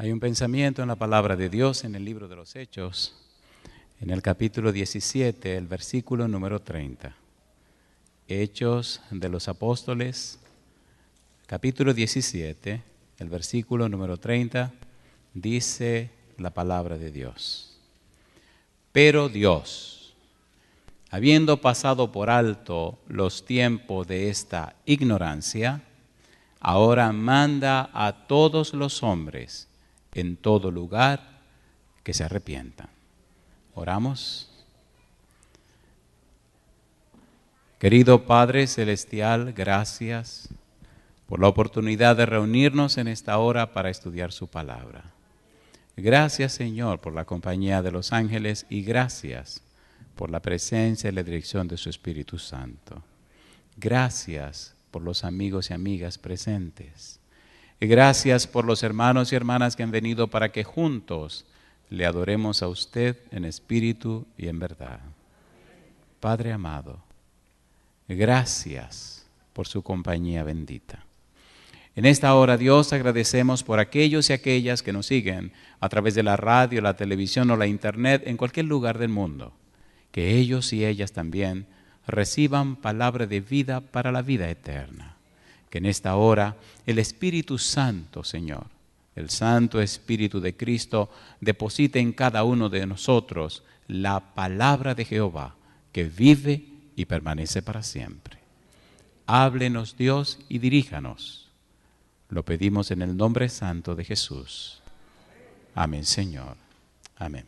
Hay un pensamiento en la palabra de Dios en el libro de los Hechos, en el capítulo 17, el versículo número 30. Hechos de los Apóstoles, capítulo 17, el versículo número 30, dice la palabra de Dios. Pero Dios, habiendo pasado por alto los tiempos de esta ignorancia, ahora manda a todos los hombres, en todo lugar, que se arrepientan. Oramos. Querido Padre Celestial, gracias por la oportunidad de reunirnos en esta hora para estudiar su palabra. Gracias Señor por la compañía de los ángeles y gracias por la presencia y la dirección de su Espíritu Santo. Gracias por los amigos y amigas presentes gracias por los hermanos y hermanas que han venido para que juntos le adoremos a usted en espíritu y en verdad. Padre amado, gracias por su compañía bendita. En esta hora, Dios, agradecemos por aquellos y aquellas que nos siguen a través de la radio, la televisión o la internet en cualquier lugar del mundo. Que ellos y ellas también reciban palabra de vida para la vida eterna que en esta hora el Espíritu Santo, Señor, el Santo Espíritu de Cristo, deposite en cada uno de nosotros la palabra de Jehová, que vive y permanece para siempre. Háblenos Dios y diríjanos. Lo pedimos en el nombre santo de Jesús. Amén, Señor. Amén.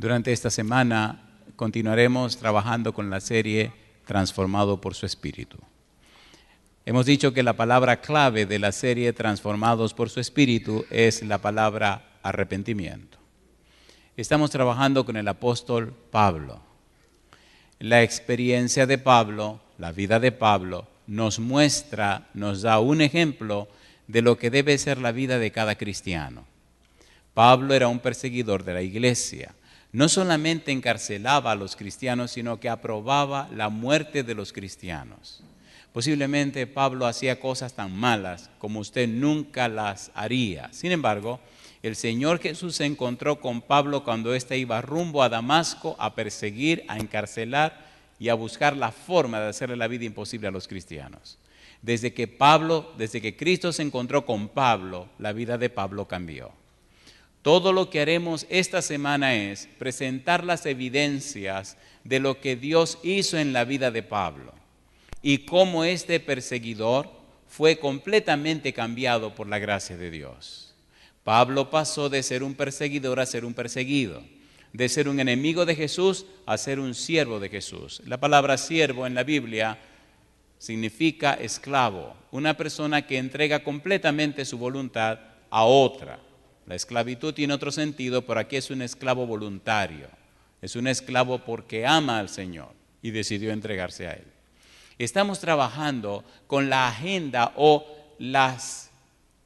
Durante esta semana continuaremos trabajando con la serie Transformado por su Espíritu. Hemos dicho que la palabra clave de la serie Transformados por su Espíritu es la palabra arrepentimiento. Estamos trabajando con el apóstol Pablo. La experiencia de Pablo, la vida de Pablo, nos muestra, nos da un ejemplo de lo que debe ser la vida de cada cristiano. Pablo era un perseguidor de la iglesia no solamente encarcelaba a los cristianos, sino que aprobaba la muerte de los cristianos. Posiblemente Pablo hacía cosas tan malas como usted nunca las haría. Sin embargo, el Señor Jesús se encontró con Pablo cuando éste iba rumbo a Damasco a perseguir, a encarcelar y a buscar la forma de hacerle la vida imposible a los cristianos. Desde que Pablo, desde que Cristo se encontró con Pablo, la vida de Pablo cambió. Todo lo que haremos esta semana es presentar las evidencias de lo que Dios hizo en la vida de Pablo y cómo este perseguidor fue completamente cambiado por la gracia de Dios. Pablo pasó de ser un perseguidor a ser un perseguido, de ser un enemigo de Jesús a ser un siervo de Jesús. La palabra siervo en la Biblia significa esclavo, una persona que entrega completamente su voluntad a otra. La esclavitud tiene otro sentido, pero aquí es un esclavo voluntario. Es un esclavo porque ama al Señor y decidió entregarse a Él. Estamos trabajando con la agenda o las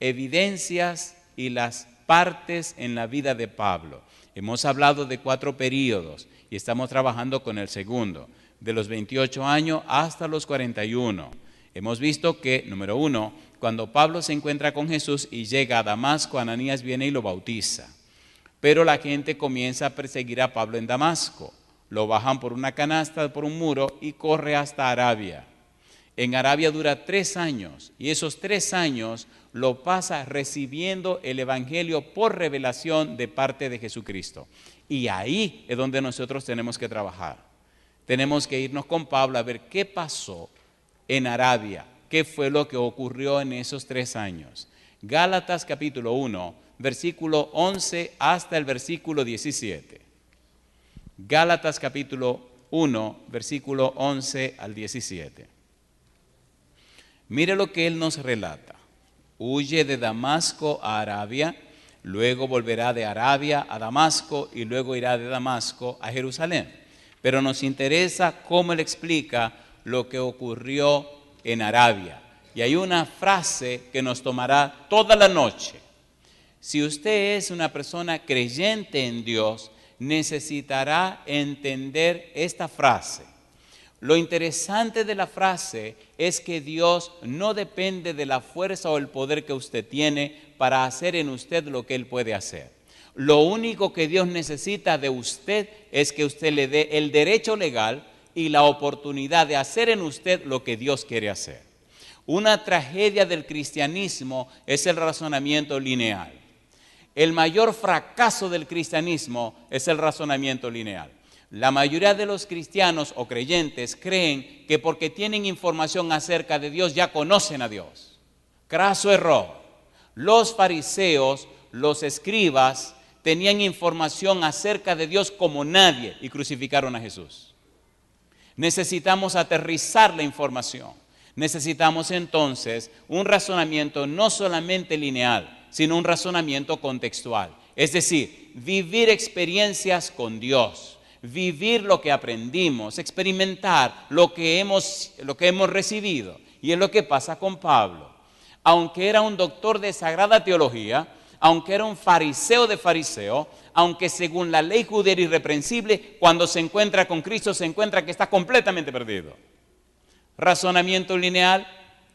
evidencias y las partes en la vida de Pablo. Hemos hablado de cuatro periodos y estamos trabajando con el segundo, de los 28 años hasta los 41. Hemos visto que, número uno, cuando Pablo se encuentra con Jesús y llega a Damasco, Ananías viene y lo bautiza. Pero la gente comienza a perseguir a Pablo en Damasco. Lo bajan por una canasta, por un muro y corre hasta Arabia. En Arabia dura tres años y esos tres años lo pasa recibiendo el Evangelio por revelación de parte de Jesucristo. Y ahí es donde nosotros tenemos que trabajar. Tenemos que irnos con Pablo a ver qué pasó en Arabia, qué fue lo que ocurrió en esos tres años. Gálatas capítulo 1, versículo 11 hasta el versículo 17. Gálatas capítulo 1, versículo 11 al 17. Mire lo que él nos relata. Huye de Damasco a Arabia, luego volverá de Arabia a Damasco y luego irá de Damasco a Jerusalén. Pero nos interesa cómo él explica lo que ocurrió en Arabia. Y hay una frase que nos tomará toda la noche. Si usted es una persona creyente en Dios, necesitará entender esta frase. Lo interesante de la frase es que Dios no depende de la fuerza o el poder que usted tiene para hacer en usted lo que Él puede hacer. Lo único que Dios necesita de usted es que usted le dé el derecho legal y la oportunidad de hacer en usted lo que Dios quiere hacer. Una tragedia del cristianismo es el razonamiento lineal. El mayor fracaso del cristianismo es el razonamiento lineal. La mayoría de los cristianos o creyentes creen que porque tienen información acerca de Dios ya conocen a Dios. Craso error. Los fariseos, los escribas, tenían información acerca de Dios como nadie y crucificaron a Jesús. Necesitamos aterrizar la información. Necesitamos entonces un razonamiento no solamente lineal, sino un razonamiento contextual. Es decir, vivir experiencias con Dios, vivir lo que aprendimos, experimentar lo que hemos, lo que hemos recibido. Y es lo que pasa con Pablo. Aunque era un doctor de sagrada teología, aunque era un fariseo de fariseo, aunque según la ley judía era irreprensible, cuando se encuentra con Cristo se encuentra que está completamente perdido. Razonamiento lineal,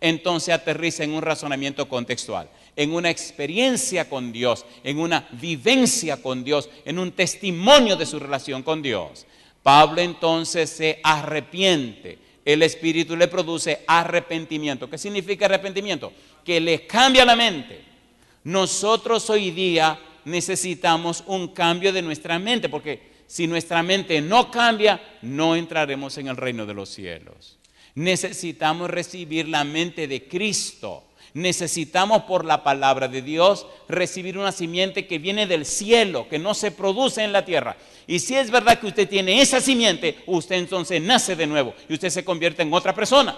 entonces aterriza en un razonamiento contextual, en una experiencia con Dios, en una vivencia con Dios, en un testimonio de su relación con Dios. Pablo entonces se arrepiente. El Espíritu le produce arrepentimiento. ¿Qué significa arrepentimiento? Que le cambia la mente nosotros hoy día necesitamos un cambio de nuestra mente, porque si nuestra mente no cambia, no entraremos en el reino de los cielos. Necesitamos recibir la mente de Cristo. Necesitamos por la palabra de Dios recibir una simiente que viene del cielo, que no se produce en la tierra. Y si es verdad que usted tiene esa simiente, usted entonces nace de nuevo y usted se convierte en otra persona.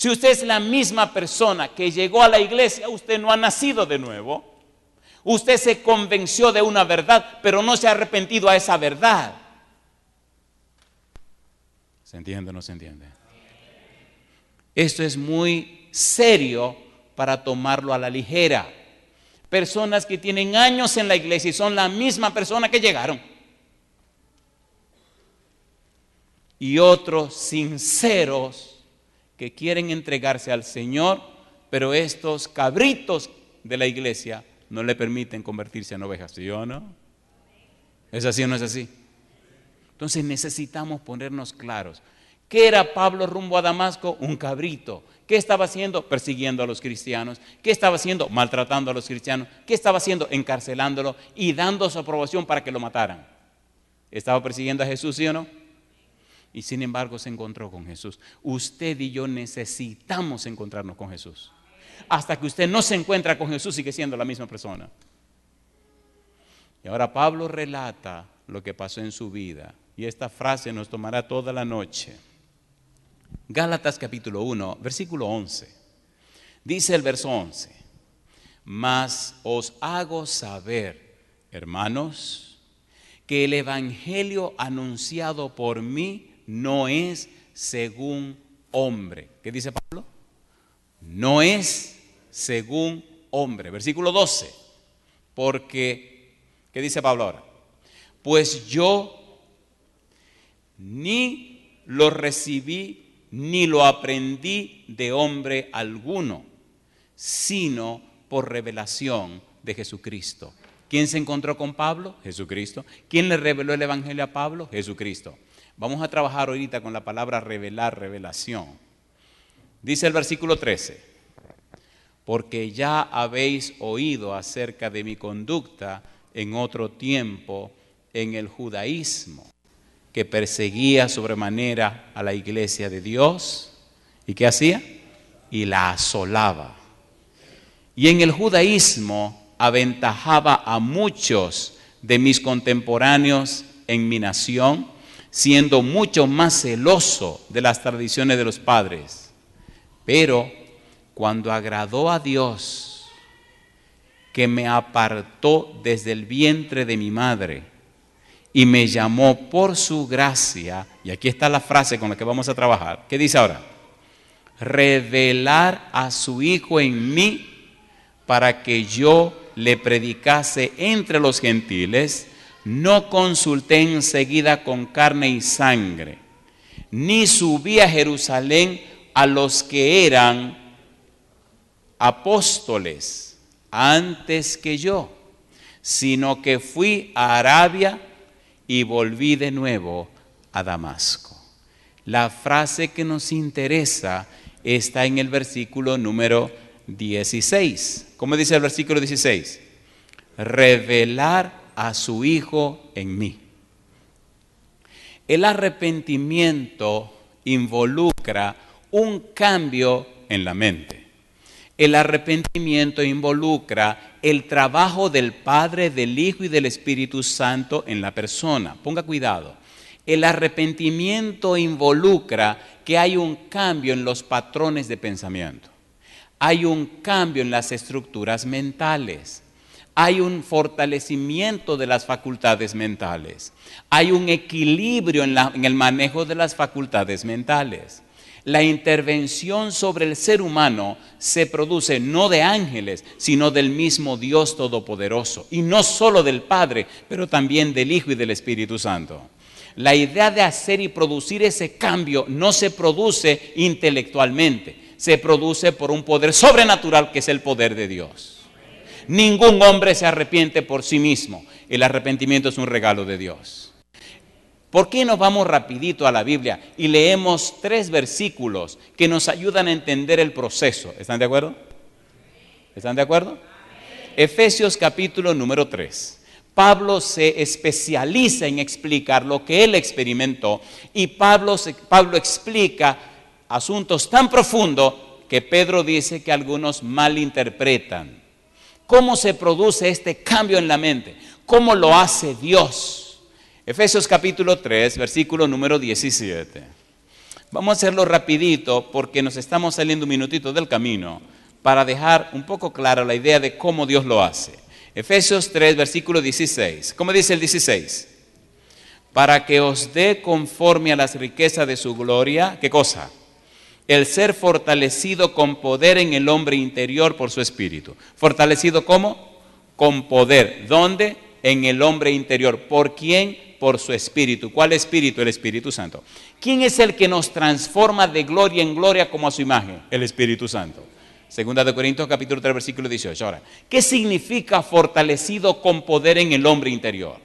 Si usted es la misma persona que llegó a la iglesia, usted no ha nacido de nuevo. Usted se convenció de una verdad, pero no se ha arrepentido a esa verdad. ¿Se entiende o no se entiende? Esto es muy serio para tomarlo a la ligera. Personas que tienen años en la iglesia y son la misma persona que llegaron. Y otros sinceros que quieren entregarse al Señor, pero estos cabritos de la iglesia no le permiten convertirse en ovejas, ¿sí o no? ¿Es así o no es así? Entonces necesitamos ponernos claros. ¿Qué era Pablo rumbo a Damasco? Un cabrito. ¿Qué estaba haciendo? Persiguiendo a los cristianos. ¿Qué estaba haciendo? Maltratando a los cristianos. ¿Qué estaba haciendo? Encarcelándolo y dando su aprobación para que lo mataran. ¿Estaba persiguiendo a Jesús, sí o no? y sin embargo se encontró con Jesús. Usted y yo necesitamos encontrarnos con Jesús. Hasta que usted no se encuentra con Jesús sigue siendo la misma persona. Y ahora Pablo relata lo que pasó en su vida. Y esta frase nos tomará toda la noche. Gálatas capítulo 1, versículo 11. Dice el verso 11, mas os hago saber, hermanos, que el Evangelio anunciado por mí no es según hombre. ¿Qué dice Pablo? No es según hombre. Versículo 12. Porque, ¿qué dice Pablo ahora? Pues yo ni lo recibí ni lo aprendí de hombre alguno, sino por revelación de Jesucristo. ¿Quién se encontró con Pablo? Jesucristo. ¿Quién le reveló el Evangelio a Pablo? Jesucristo. Vamos a trabajar ahorita con la palabra revelar, revelación. Dice el versículo 13, porque ya habéis oído acerca de mi conducta en otro tiempo en el judaísmo, que perseguía sobremanera a la iglesia de Dios. ¿Y qué hacía? Y la asolaba. Y en el judaísmo aventajaba a muchos de mis contemporáneos en mi nación siendo mucho más celoso de las tradiciones de los padres. Pero cuando agradó a Dios, que me apartó desde el vientre de mi madre y me llamó por su gracia, y aquí está la frase con la que vamos a trabajar, ¿qué dice ahora? Revelar a su Hijo en mí para que yo le predicase entre los gentiles no consulté enseguida con carne y sangre, ni subí a Jerusalén a los que eran apóstoles antes que yo, sino que fui a Arabia y volví de nuevo a Damasco. La frase que nos interesa está en el versículo número 16. ¿Cómo dice el versículo 16? Revelar a su Hijo en mí. El arrepentimiento involucra un cambio en la mente. El arrepentimiento involucra el trabajo del Padre, del Hijo y del Espíritu Santo en la persona. Ponga cuidado. El arrepentimiento involucra que hay un cambio en los patrones de pensamiento. Hay un cambio en las estructuras mentales hay un fortalecimiento de las facultades mentales, hay un equilibrio en, el manejo de las facultades mentales la intervención sobre el ser humano se produce no de ángeles, sino del mismo Dios Todopoderoso. Y no solo del Padre, pero también del Hijo y del Espíritu Santo. La idea de hacer y producir ese cambio no se produce intelectualmente, se produce por un poder sobrenatural que es el poder de Dios ningún hombre se arrepiente por sí mismo. El arrepentimiento es un regalo de Dios. ¿Por qué nos vamos rapidito a la Biblia y leemos tres versículos que nos ayudan a entender el proceso? ¿Están de acuerdo? ¿Están de acuerdo? Efesios capítulo número 3. Pablo se especializa en explicar lo que él experimentó y Pablo, Pablo, explica asuntos tan profundos que Pedro dice que algunos malinterpretan. ¿Cómo se produce este cambio en la mente? ¿Cómo lo hace Dios? Efesios capítulo 3, versículo número 17. Vamos a hacerlo rapidito porque nos estamos saliendo un minutito del camino para dejar un poco clara la idea de cómo Dios lo hace. Efesios 3, versículo 16. ¿Cómo dice el 16? Para que os dé conforme a las riquezas de su gloria, ¿qué cosa? el ser fortalecido con poder en el hombre interior por su espíritu. ¿Fortalecido cómo? Con poder. ¿Dónde? En el hombre interior. ¿Por quién? Por su espíritu. ¿Cuál espíritu? El Espíritu Santo. ¿Quién es el que nos transforma de gloria en gloria como a su imagen? El Espíritu Santo. Segunda de Corintios capítulo 3 versículo 18. Ahora, ¿qué significa fortalecido con poder en el hombre interior?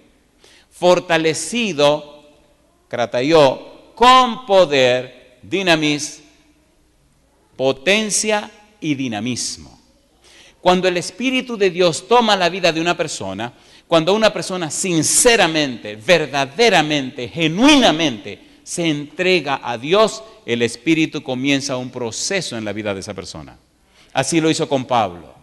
Fortalecido, cratayó, con poder, dinamis, potencia y dinamismo. Cuando el Espíritu de Dios toma la vida de una persona, cuando una persona sinceramente, verdaderamente, genuinamente se entrega a Dios, el Espíritu comienza un proceso en la vida de esa persona. Así lo hizo con Pablo,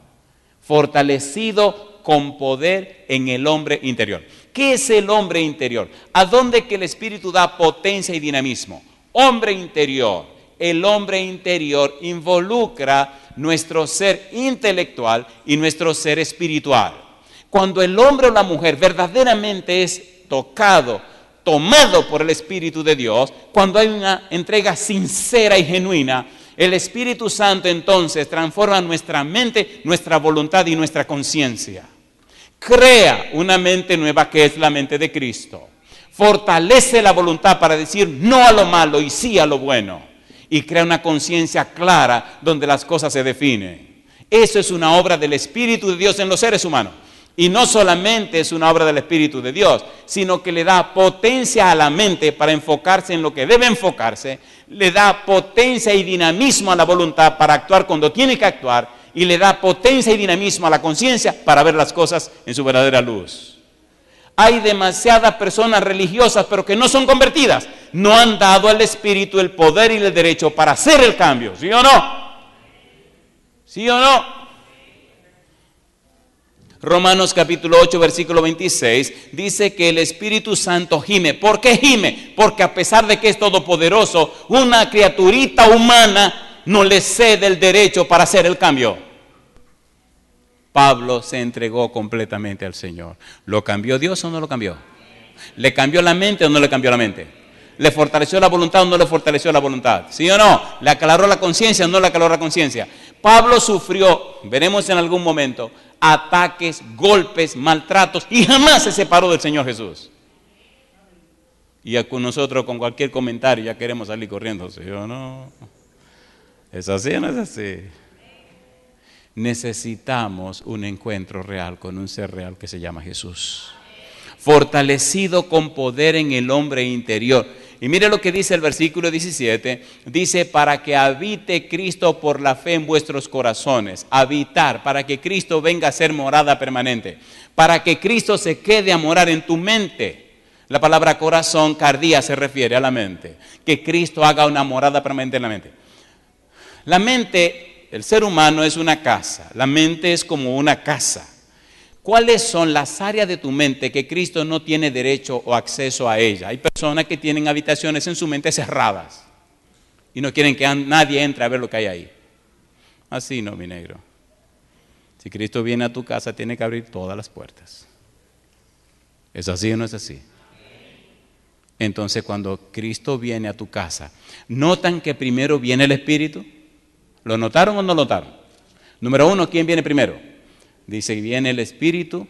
fortalecido con poder en el hombre interior. ¿Qué es el hombre interior? ¿A dónde que el Espíritu da potencia y dinamismo? Hombre interior el hombre interior involucra nuestro ser intelectual y nuestro ser espiritual. Cuando el hombre o la mujer verdaderamente es tocado, tomado por el Espíritu de Dios, cuando hay una entrega sincera y genuina, el Espíritu Santo entonces transforma nuestra mente, nuestra voluntad y nuestra conciencia. Crea una mente nueva que es la mente de Cristo. Fortalece la voluntad para decir no a lo malo y sí a lo bueno y crea una conciencia clara donde las cosas se definen. Eso es una obra del Espíritu de Dios en los seres humanos. Y no solamente es una obra del Espíritu de Dios, sino que le da potencia a la mente para enfocarse en lo que debe enfocarse, le da potencia y dinamismo a la voluntad para actuar cuando tiene que actuar, y le da potencia y dinamismo a la conciencia para ver las cosas en su verdadera luz. Hay demasiadas personas religiosas, pero que no son convertidas. No han dado al Espíritu el poder y el derecho para hacer el cambio. ¿Sí o no? ¿Sí o no? Romanos capítulo 8, versículo 26, dice que el Espíritu Santo gime. ¿Por qué gime? Porque a pesar de que es todopoderoso, una criaturita humana no le cede el derecho para hacer el cambio. Pablo se entregó completamente al Señor. ¿Lo cambió Dios o no lo cambió? ¿Le cambió la mente o no le cambió la mente? ¿Le fortaleció la voluntad o no le fortaleció la voluntad? ¿Sí o no? ¿Le aclaró la conciencia o no le aclaró la conciencia? Pablo sufrió, veremos en algún momento, ataques, golpes, maltratos y jamás se separó del Señor Jesús. Y con nosotros con cualquier comentario ya queremos salir corriendo, ¿sí o no? ¿Es así o no es así? necesitamos un encuentro real con un ser real que se llama Jesús. Fortalecido con poder en el hombre interior. Y mire lo que dice el versículo 17. Dice, para que habite Cristo por la fe en vuestros corazones. Habitar, para que Cristo venga a ser morada permanente. Para que Cristo se quede a morar en tu mente. La palabra corazón, cardía, se refiere a la mente. Que Cristo haga una morada permanente en la mente. La mente el ser humano es una casa, la mente es como una casa. ¿Cuáles son las áreas de tu mente que Cristo no tiene derecho o acceso a ella? Hay personas que tienen habitaciones en su mente cerradas y no quieren que nadie entre a ver lo que hay ahí. Así no, mi negro. Si Cristo viene a tu casa, tiene que abrir todas las puertas. ¿Es así o no es así? Entonces, cuando Cristo viene a tu casa, ¿notan que primero viene el Espíritu? ¿Lo notaron o no notaron? Número uno, ¿quién viene primero? Dice, viene el Espíritu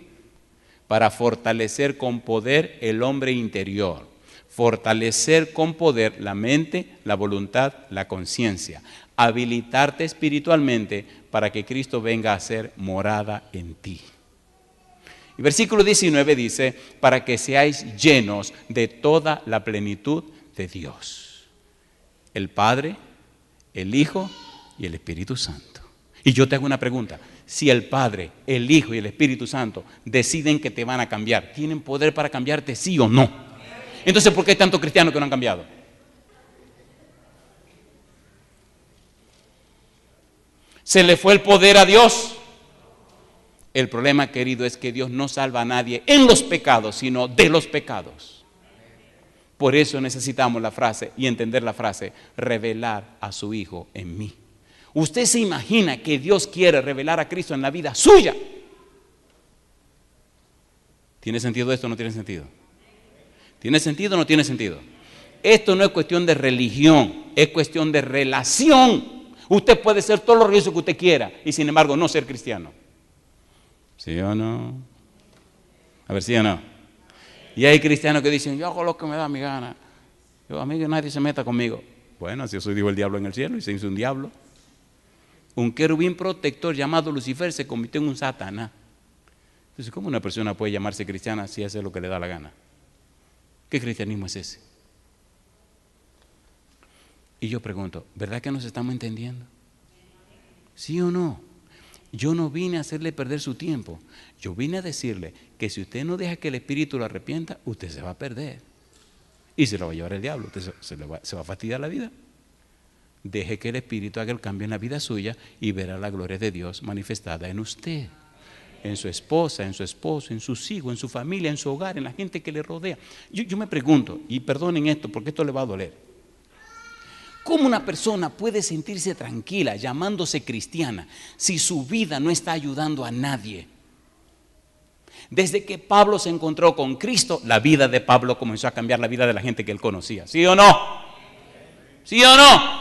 para fortalecer con poder el hombre interior, fortalecer con poder la mente, la voluntad, la conciencia, habilitarte espiritualmente para que Cristo venga a ser morada en ti. Y versículo 19 dice, para que seáis llenos de toda la plenitud de Dios. El Padre, el Hijo y el Espíritu Santo. Y yo te hago una pregunta. Si el Padre, el Hijo y el Espíritu Santo deciden que te van a cambiar, ¿tienen poder para cambiarte sí o no? Entonces, ¿por qué hay tantos cristianos que no han cambiado? ¿Se le fue el poder a Dios? El problema, querido, es que Dios no salva a nadie en los pecados, sino de los pecados. Por eso necesitamos la frase y entender la frase, revelar a su Hijo en mí. ¿Usted se imagina que Dios quiere revelar a Cristo en la vida suya? ¿Tiene sentido esto o no tiene sentido? ¿Tiene sentido o no tiene sentido? Esto no es cuestión de religión, es cuestión de relación. Usted puede ser todo lo religioso que usted quiera y sin embargo no ser cristiano. ¿Sí o no? A ver, ¿sí o no? Y hay cristianos que dicen, yo hago lo que me da mi gana. Yo, a mí nadie se meta conmigo. Bueno, si eso dijo el diablo en el cielo y se hizo un diablo un querubín protector llamado Lucifer se convirtió en un Satanás. Entonces, ¿cómo una persona puede llamarse cristiana si hace lo que le da la gana? ¿Qué cristianismo es ese? Y yo pregunto, ¿verdad que nos estamos entendiendo? ¿Sí o no? Yo no vine a hacerle perder su tiempo. Yo vine a decirle que si usted no deja que el Espíritu lo arrepienta, usted se va a perder. Y se lo va a llevar el diablo. se, va, se va a fastidiar la vida. Deje que el Espíritu haga el cambio en la vida suya y verá la gloria de Dios manifestada en usted, en su esposa, en su esposo, en sus hijos, en su familia, en su hogar, en la gente que le rodea. Yo, yo me pregunto, y perdonen esto porque esto le va a doler, ¿cómo una persona puede sentirse tranquila llamándose cristiana si su vida no está ayudando a nadie? Desde que Pablo se encontró con Cristo, la vida de Pablo comenzó a cambiar la vida de la gente que él conocía. ¿Sí o no? ¿Sí o no?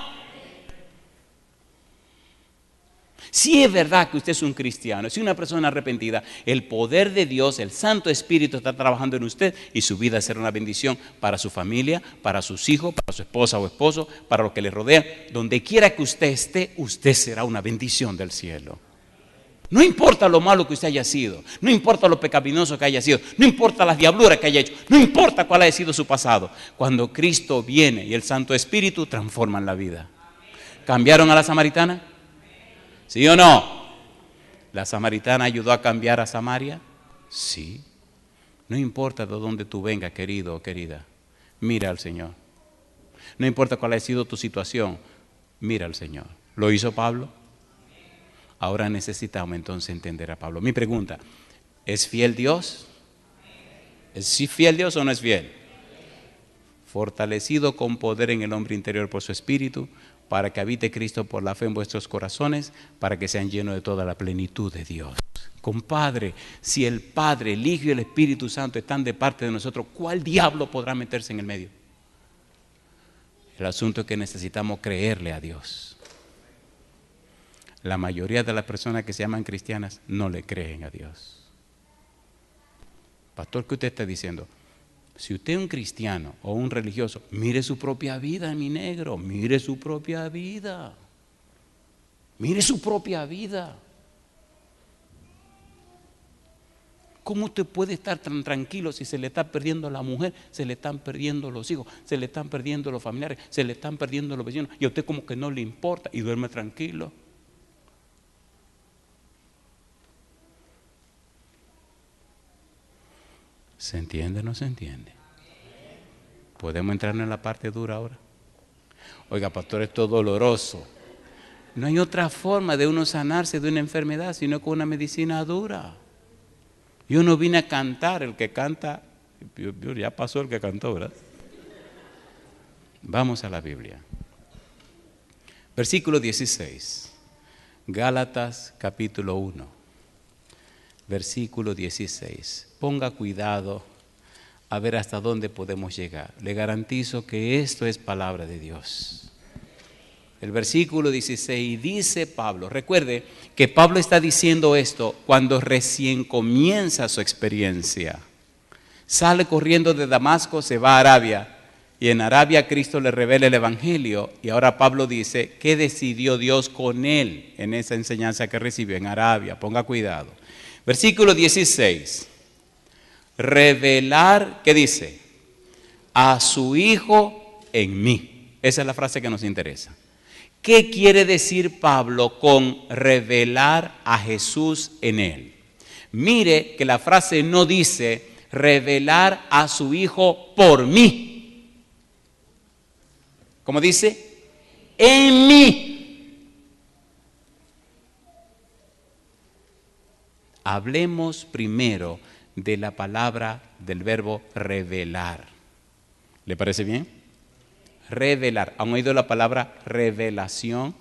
Si es verdad que usted es un cristiano, si es una persona arrepentida, el poder de Dios, el Santo Espíritu está trabajando en usted y su vida será una bendición para su familia, para sus hijos, para su esposa o esposo, para los que le rodean. Donde quiera que usted esté, usted será una bendición del cielo. No importa lo malo que usted haya sido, no importa lo pecaminoso que haya sido, no importa las diabluras que haya hecho, no importa cuál haya sido su pasado. Cuando Cristo viene y el Santo Espíritu transforman la vida. ¿Cambiaron a la samaritana? ¿Sí o no? ¿La samaritana ayudó a cambiar a Samaria? Sí. No importa de dónde tú vengas, querido o querida, mira al Señor. No importa cuál ha sido tu situación, mira al Señor. ¿Lo hizo Pablo? Ahora necesitamos entonces entender a Pablo. Mi pregunta, ¿es fiel Dios? ¿Es fiel Dios o no es fiel? Fortalecido con poder en el hombre interior por su espíritu, para que habite Cristo por la fe en vuestros corazones, para que sean llenos de toda la plenitud de Dios. Compadre, si el Padre, el Hijo y el Espíritu Santo están de parte de nosotros, ¿cuál diablo podrá meterse en el medio? El asunto es que necesitamos creerle a Dios. La mayoría de las personas que se llaman cristianas no le creen a Dios. Pastor, ¿qué usted está diciendo? si usted es un cristiano o un religioso, mire su propia vida, mi negro, mire su propia vida. Mire su propia vida. ¿Cómo usted puede estar tan tranquilo si se le está perdiendo a la mujer, se le están perdiendo los hijos, se le están perdiendo los familiares, se le están perdiendo los vecinos y a usted como que no le importa y duerme tranquilo? ¿Se entiende o no se entiende? Podemos entrar en la parte dura ahora. Oiga, pastor, esto es doloroso. No hay otra forma de uno sanarse de una enfermedad sino con una medicina dura. Yo no vine a cantar, el que canta, ya pasó el que cantó, ¿verdad? Vamos a la Biblia. Versículo 16, Gálatas capítulo 1 versículo 16. Ponga cuidado a ver hasta dónde podemos llegar. Le garantizo que esto es palabra de Dios. El versículo 16 dice Pablo, recuerde que Pablo está diciendo esto cuando recién comienza su experiencia. Sale corriendo de Damasco, se va a Arabia y en Arabia Cristo le revela el Evangelio y ahora Pablo dice, ¿qué decidió Dios con él en esa enseñanza que recibió en Arabia? Ponga cuidado. Versículo 16. Revelar, ¿qué dice? A su Hijo en mí. Esa es la frase que nos interesa. ¿Qué quiere decir Pablo con revelar a Jesús en él? Mire que la frase no dice revelar a su Hijo por mí. ¿Cómo dice? En mí. Hablemos primero de la palabra del verbo revelar. ¿Le parece bien? Revelar. ¿Han oído la palabra revelación?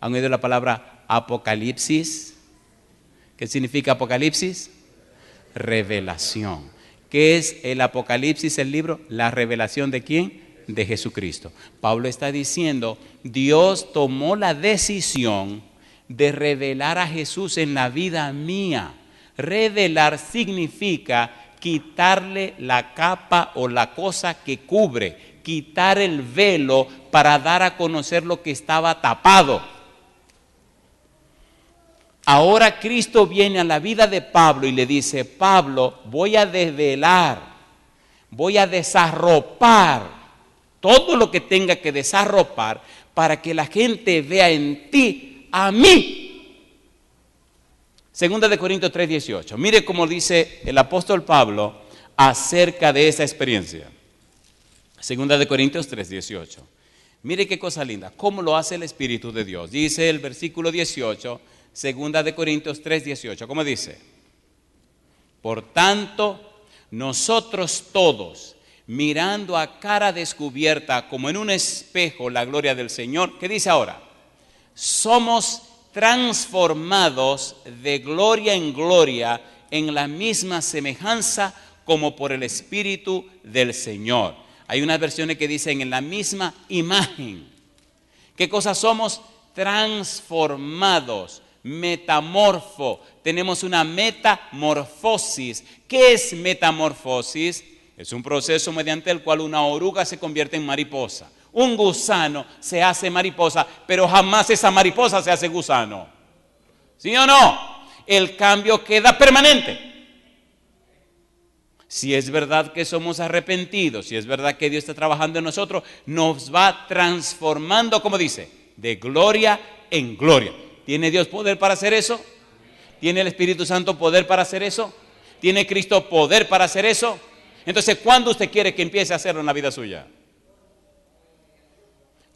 ¿Han oído la palabra apocalipsis? ¿Qué significa apocalipsis? Revelación. ¿Qué es el apocalipsis, el libro? La revelación de quién? De Jesucristo. Pablo está diciendo, Dios tomó la decisión de revelar a Jesús en la vida mía. Revelar significa quitarle la capa o la cosa que cubre, quitar el velo para dar a conocer lo que estaba tapado. Ahora Cristo viene a la vida de Pablo y le dice, Pablo, voy a desvelar, voy a desarropar todo lo que tenga que desarropar para que la gente vea en ti a mí. Segunda de Corintios 3:18. Mire cómo dice el apóstol Pablo acerca de esa experiencia. Segunda de Corintios 3:18. Mire qué cosa linda, cómo lo hace el Espíritu de Dios. Dice el versículo 18, segunda de Corintios 3:18. ¿Cómo dice? Por tanto, nosotros todos, mirando a cara descubierta como en un espejo la gloria del Señor, ¿qué dice ahora? somos transformados de gloria en gloria en la misma semejanza como por el Espíritu del Señor. Hay unas versiones que dicen en la misma imagen. ¿Qué cosa somos? Transformados, metamorfo. Tenemos una metamorfosis. ¿Qué es metamorfosis? Es un proceso mediante el cual una oruga se convierte en mariposa un gusano se hace mariposa, pero jamás esa mariposa se hace gusano. ¿Sí o no? El cambio queda permanente. Si es verdad que somos arrepentidos, si es verdad que Dios está trabajando en nosotros, nos va transformando, como dice, de gloria en gloria. ¿Tiene Dios poder para hacer eso? ¿Tiene el Espíritu Santo poder para hacer eso? ¿Tiene Cristo poder para hacer eso? Entonces, ¿cuándo usted quiere que empiece a hacerlo en la vida suya?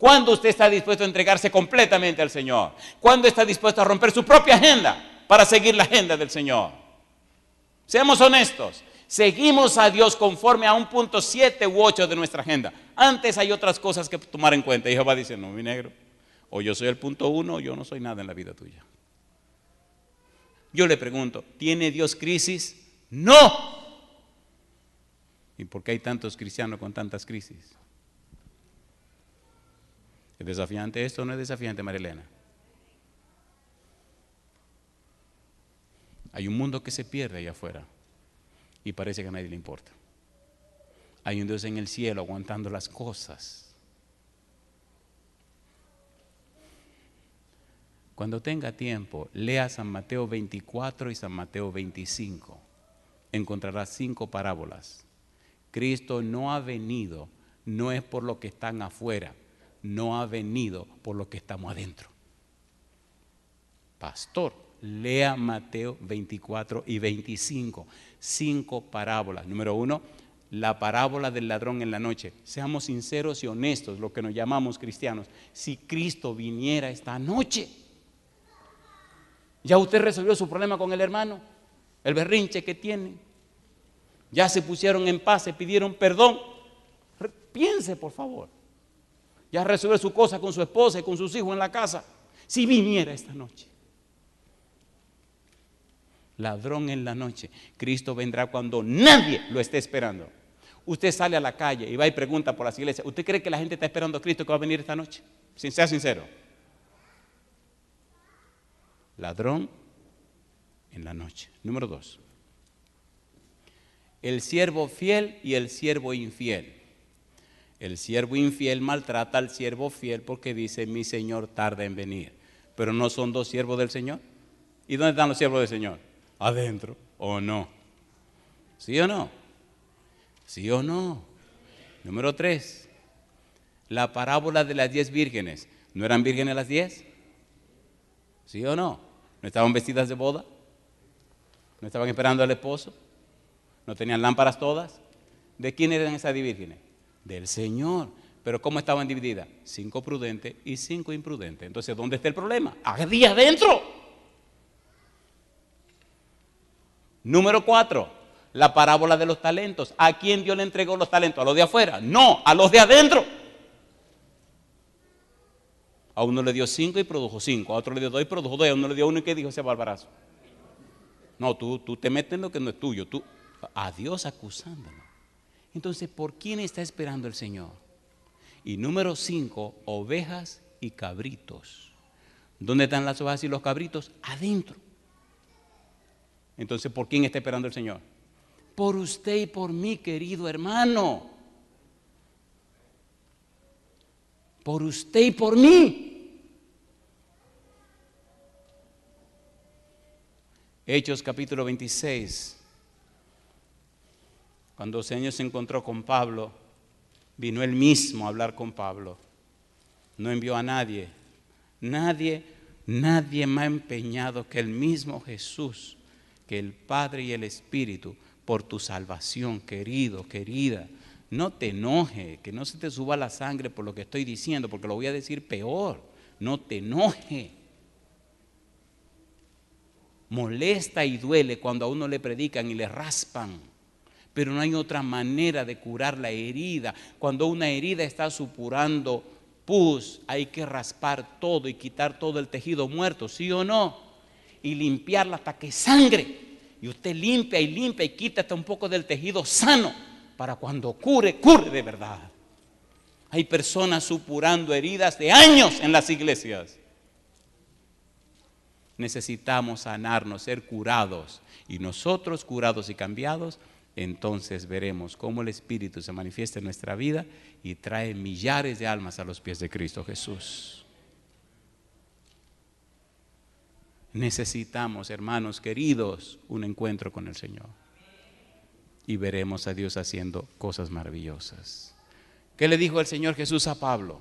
¿Cuándo usted está dispuesto a entregarse completamente al Señor? ¿Cuándo está dispuesto a romper su propia agenda para seguir la agenda del Señor? Seamos honestos. Seguimos a Dios conforme a un punto 7 u 8 de nuestra agenda. Antes hay otras cosas que tomar en cuenta. Y Jehová dice, no, mi negro, o yo soy el punto 1 o yo no soy nada en la vida tuya. Yo le pregunto, ¿tiene Dios crisis? No. ¿Y por qué hay tantos cristianos con tantas crisis? ¿Es desafiante esto o no es desafiante, Marilena? Hay un mundo que se pierde allá afuera y parece que a nadie le importa. Hay un Dios en el cielo aguantando las cosas. Cuando tenga tiempo, lea San Mateo 24 y San Mateo 25. Encontrará cinco parábolas. Cristo no ha venido, no es por lo que están afuera, no ha venido por lo que estamos adentro. Pastor, lea Mateo 24 y 25, cinco parábolas. Número uno, la parábola del ladrón en la noche. Seamos sinceros y honestos, lo que nos llamamos cristianos. Si Cristo viniera esta noche, ya usted resolvió su problema con el hermano, el berrinche que tiene. Ya se pusieron en paz, se pidieron perdón. Piense, por favor ya resuelve su cosa con su esposa y con sus hijos en la casa. Si viniera esta noche. Ladrón en la noche. Cristo vendrá cuando nadie lo esté esperando. Usted sale a la calle y va y pregunta por las iglesias. ¿Usted cree que la gente está esperando a Cristo que va a venir esta noche? Sea sincero. Ladrón en la noche. Número dos. El siervo fiel y el siervo infiel. El siervo infiel maltrata al siervo fiel porque dice, mi Señor tarda en venir. Pero no son dos siervos del Señor. ¿Y dónde están los siervos del Señor? Adentro, ¿o no? ¿Sí o no? ¿Sí o no? Número tres, la parábola de las diez vírgenes. ¿No eran vírgenes las diez? ¿Sí o no? ¿No estaban vestidas de boda? ¿No estaban esperando al esposo? ¿No tenían lámparas todas? ¿De quién eran esas vírgenes? del Señor. Pero ¿cómo estaban divididas? Cinco prudentes y cinco imprudentes. Entonces, ¿dónde está el problema? Aquí adentro. Número cuatro, la parábola de los talentos. ¿A quién Dios le entregó los talentos? ¿A los de afuera? No, a los de adentro. A uno le dio cinco y produjo cinco, a otro le dio dos y produjo dos, a uno le dio uno y ¿qué dijo ese barbarazo? No, tú, tú te metes en lo que no es tuyo, tú, a Dios acusándolo. Entonces, ¿por quién está esperando el Señor? Y número cinco, ovejas y cabritos. ¿Dónde están las ovejas y los cabritos? Adentro. Entonces, ¿por quién está esperando el Señor? Por usted y por mí, querido hermano. Por usted y por mí. Hechos capítulo 26. Cuando el Señor se encontró con Pablo, vino él mismo a hablar con Pablo. No envió a nadie. Nadie, nadie más empeñado que el mismo Jesús, que el Padre y el Espíritu, por tu salvación, querido, querida. No te enoje, que no se te suba la sangre por lo que estoy diciendo, porque lo voy a decir peor. No te enoje. Molesta y duele cuando a uno le predican y le raspan pero no hay otra manera de curar la herida. Cuando una herida está supurando pus, hay que raspar todo y quitar todo el tejido muerto, ¿sí o no? Y limpiarla hasta que sangre. Y usted limpia y limpia y quita hasta un poco del tejido sano para cuando cure, cure de verdad. Hay personas supurando heridas de años en las iglesias. Necesitamos sanarnos, ser curados. Y nosotros, curados y cambiados, entonces veremos cómo el Espíritu se manifiesta en nuestra vida y trae millares de almas a los pies de Cristo Jesús. Necesitamos, hermanos queridos, un encuentro con el Señor. Y veremos a Dios haciendo cosas maravillosas. ¿Qué le dijo el Señor Jesús a Pablo?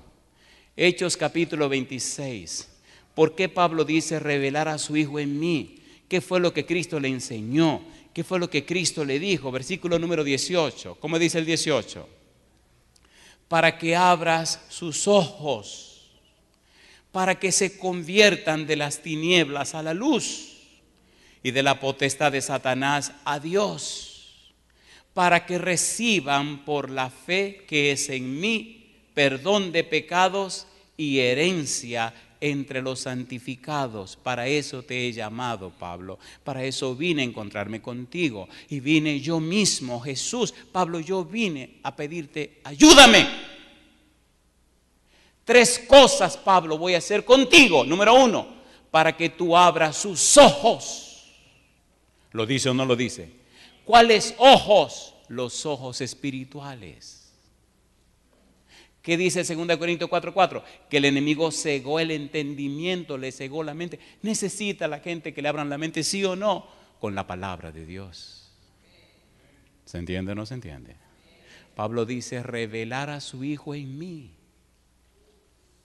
Hechos capítulo 26. ¿Por qué Pablo dice revelar a su Hijo en mí? ¿Qué fue lo que Cristo le enseñó? ¿Qué fue lo que Cristo le dijo? Versículo número 18. ¿Cómo dice el 18? Para que abras sus ojos, para que se conviertan de las tinieblas a la luz y de la potestad de Satanás a Dios, para que reciban por la fe que es en mí perdón de pecados y herencia entre los santificados. Para eso te he llamado, Pablo. Para eso vine a encontrarme contigo. Y vine yo mismo, Jesús. Pablo, yo vine a pedirte, ayúdame. Tres cosas, Pablo, voy a hacer contigo. Número uno, para que tú abras sus ojos. ¿Lo dice o no lo dice? ¿Cuáles ojos? Los ojos espirituales. ¿Qué dice 2 Corintios 4:4? Que el enemigo cegó el entendimiento, le cegó la mente. Necesita la gente que le abran la mente, sí o no, con la palabra de Dios. ¿Se entiende o no se entiende? Pablo dice, revelar a su hijo en mí.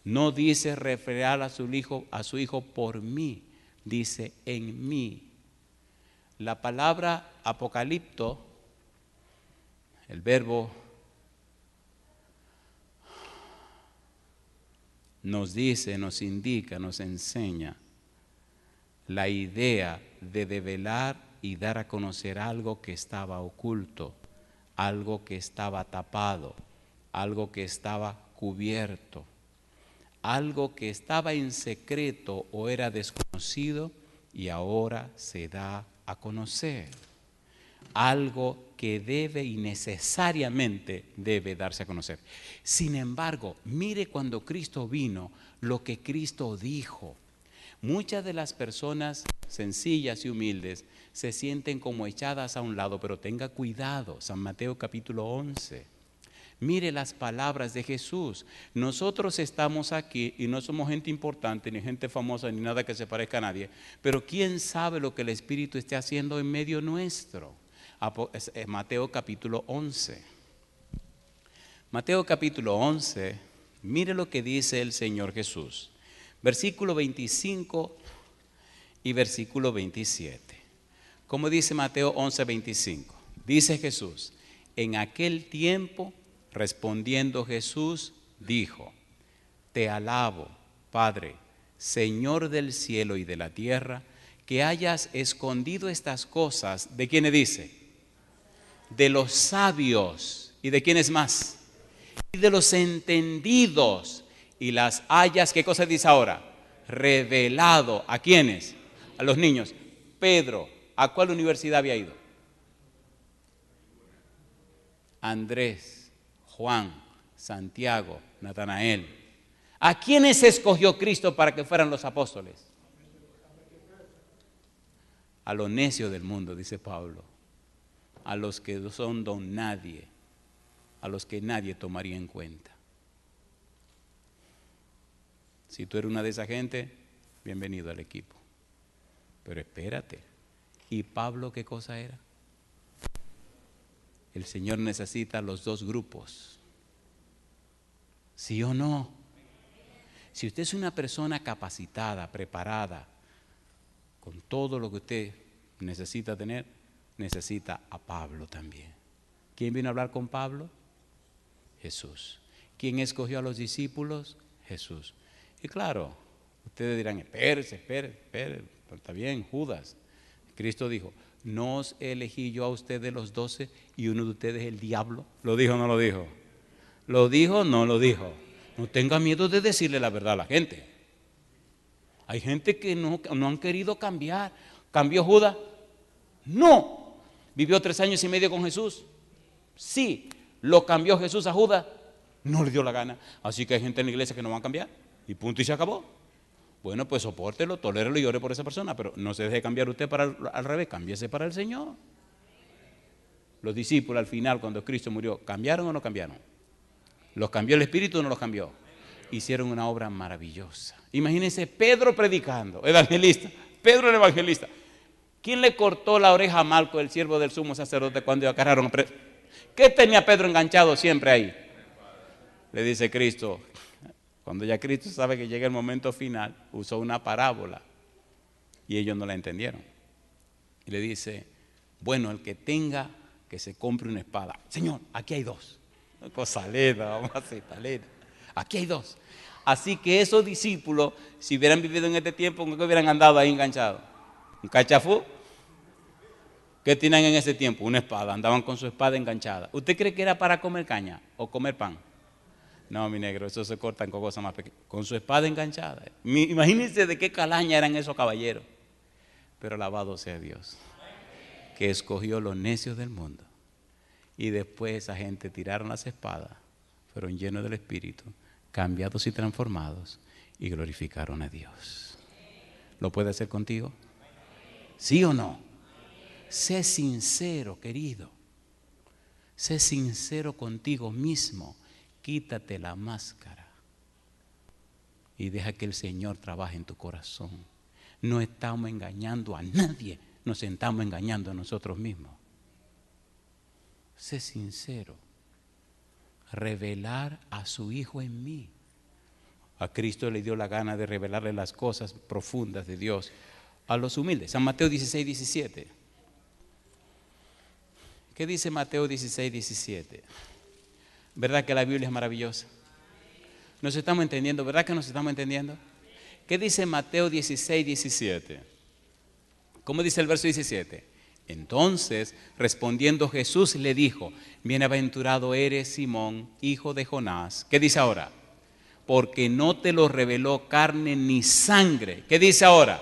No dice revelar a su hijo, a su hijo por mí, dice en mí. La palabra apocalipto, el verbo nos dice, nos indica, nos enseña la idea de develar y dar a conocer algo que estaba oculto, algo que estaba tapado, algo que estaba cubierto, algo que estaba en secreto o era desconocido y ahora se da a conocer algo que debe y necesariamente debe darse a conocer. Sin embargo, mire cuando Cristo vino, lo que Cristo dijo. Muchas de las personas sencillas y humildes se sienten como echadas a un lado, pero tenga cuidado, San Mateo capítulo 11. Mire las palabras de Jesús. Nosotros estamos aquí y no somos gente importante, ni gente famosa, ni nada que se parezca a nadie, pero quién sabe lo que el Espíritu esté haciendo en medio nuestro. Mateo capítulo 11. Mateo capítulo 11, mire lo que dice el Señor Jesús. Versículo 25 y versículo 27. Como dice Mateo 11, 25? Dice Jesús, en aquel tiempo, respondiendo Jesús, dijo, Te alabo, Padre, Señor del cielo y de la tierra, que hayas escondido estas cosas. ¿De quién le dice? de los sabios. ¿Y de quiénes más? Y de los entendidos. Y las hayas, ¿qué cosa dice ahora? Revelado. ¿A quiénes? A los niños. Pedro, ¿a cuál universidad había ido? Andrés, Juan, Santiago, Natanael. ¿A quiénes escogió Cristo para que fueran los apóstoles? A los necios del mundo, dice Pablo a los que son don nadie, a los que nadie tomaría en cuenta. Si tú eres una de esa gente, bienvenido al equipo. Pero espérate. ¿Y Pablo qué cosa era? El Señor necesita los dos grupos. ¿Sí o no? Si usted es una persona capacitada, preparada, con todo lo que usted necesita tener, necesita a Pablo también. ¿Quién vino a hablar con Pablo? Jesús. ¿Quién escogió a los discípulos? Jesús. Y claro, ustedes dirán, espérense, espérense, espérense. está bien, Judas. Cristo dijo, no os elegí yo a ustedes los doce y uno de ustedes es el diablo. ¿Lo dijo o no lo dijo? ¿Lo dijo o no lo dijo? No tenga miedo de decirle la verdad a la gente. Hay gente que no, no han querido cambiar. ¿Cambió Judas? No. ¿Vivió tres años y medio con Jesús? Sí. ¿Lo cambió Jesús a Judas? No le dio la gana. Así que hay gente en la iglesia que no va a cambiar. Y punto y se acabó. Bueno, pues sopórtelo, tolérelo y ore por esa persona, pero no se deje cambiar usted para al revés, cámbiese para el Señor. Los discípulos al final, cuando Cristo murió, ¿cambiaron o no cambiaron? ¿Los cambió el Espíritu o no los cambió? Hicieron una obra maravillosa. Imagínense Pedro predicando, evangelista, Pedro el evangelista. ¿Quién le cortó la oreja a Malco, el siervo del sumo sacerdote, cuando lo agarraron ¿Qué tenía Pedro enganchado siempre ahí? Le dice Cristo, cuando ya Cristo sabe que llega el momento final, usó una parábola y ellos no la entendieron. Y le dice, bueno, el que tenga que se compre una espada. Señor, aquí hay dos. Cosaleda, vamos a hacer talera. Aquí hay dos. Así que esos discípulos, si hubieran vivido en este tiempo, ¿con qué hubieran andado ahí enganchados? Cachafu cachafú. ¿Qué tenían en ese tiempo? Una espada, andaban con su espada enganchada. ¿Usted cree que era para comer caña o comer pan? No, mi negro, eso se cortan con cosas más pequeñas. Con su espada enganchada. Imagínense de qué calaña eran esos caballeros. Pero alabado sea Dios, que escogió los necios del mundo. Y después esa gente tiraron las espadas, fueron llenos del Espíritu, cambiados y transformados, y glorificaron a Dios. ¿Lo puede hacer contigo? ¿Sí o no? Sé sincero, querido. Sé sincero contigo mismo. Quítate la máscara. Y deja que el Señor trabaje en tu corazón. No estamos engañando a nadie. Nos estamos engañando a nosotros mismos. Sé sincero. Revelar a su Hijo en mí. A Cristo le dio la gana de revelarle las cosas profundas de Dios a los humildes. San Mateo 16, 17. ¿Qué dice Mateo 16, 17? ¿Verdad que la Biblia es maravillosa? Nos estamos entendiendo, ¿verdad que nos estamos entendiendo? ¿Qué dice Mateo 16, 17? ¿Cómo dice el verso 17? Entonces, respondiendo Jesús, le dijo, bienaventurado eres Simón, hijo de Jonás. ¿Qué dice ahora? Porque no te lo reveló carne ni sangre. ¿Qué dice ahora?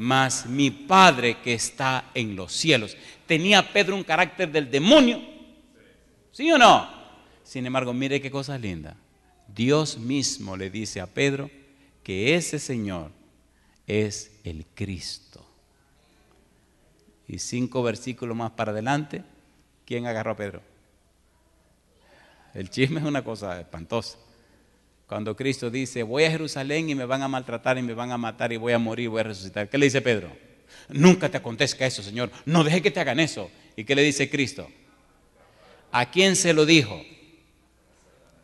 mas mi Padre que está en los cielos. ¿Tenía Pedro un carácter del demonio? ¿Sí o no? Sin embargo, mire qué cosa linda. Dios mismo le dice a Pedro que ese Señor es el Cristo. Y cinco versículos más para adelante, ¿quién agarró a Pedro? El chisme es una cosa espantosa. Cuando Cristo dice, voy a Jerusalén y me van a maltratar y me van a matar y voy a morir y voy a resucitar. ¿Qué le dice Pedro? Nunca te acontezca eso, Señor. No deje que te hagan eso. ¿Y qué le dice Cristo? ¿A quién se lo dijo?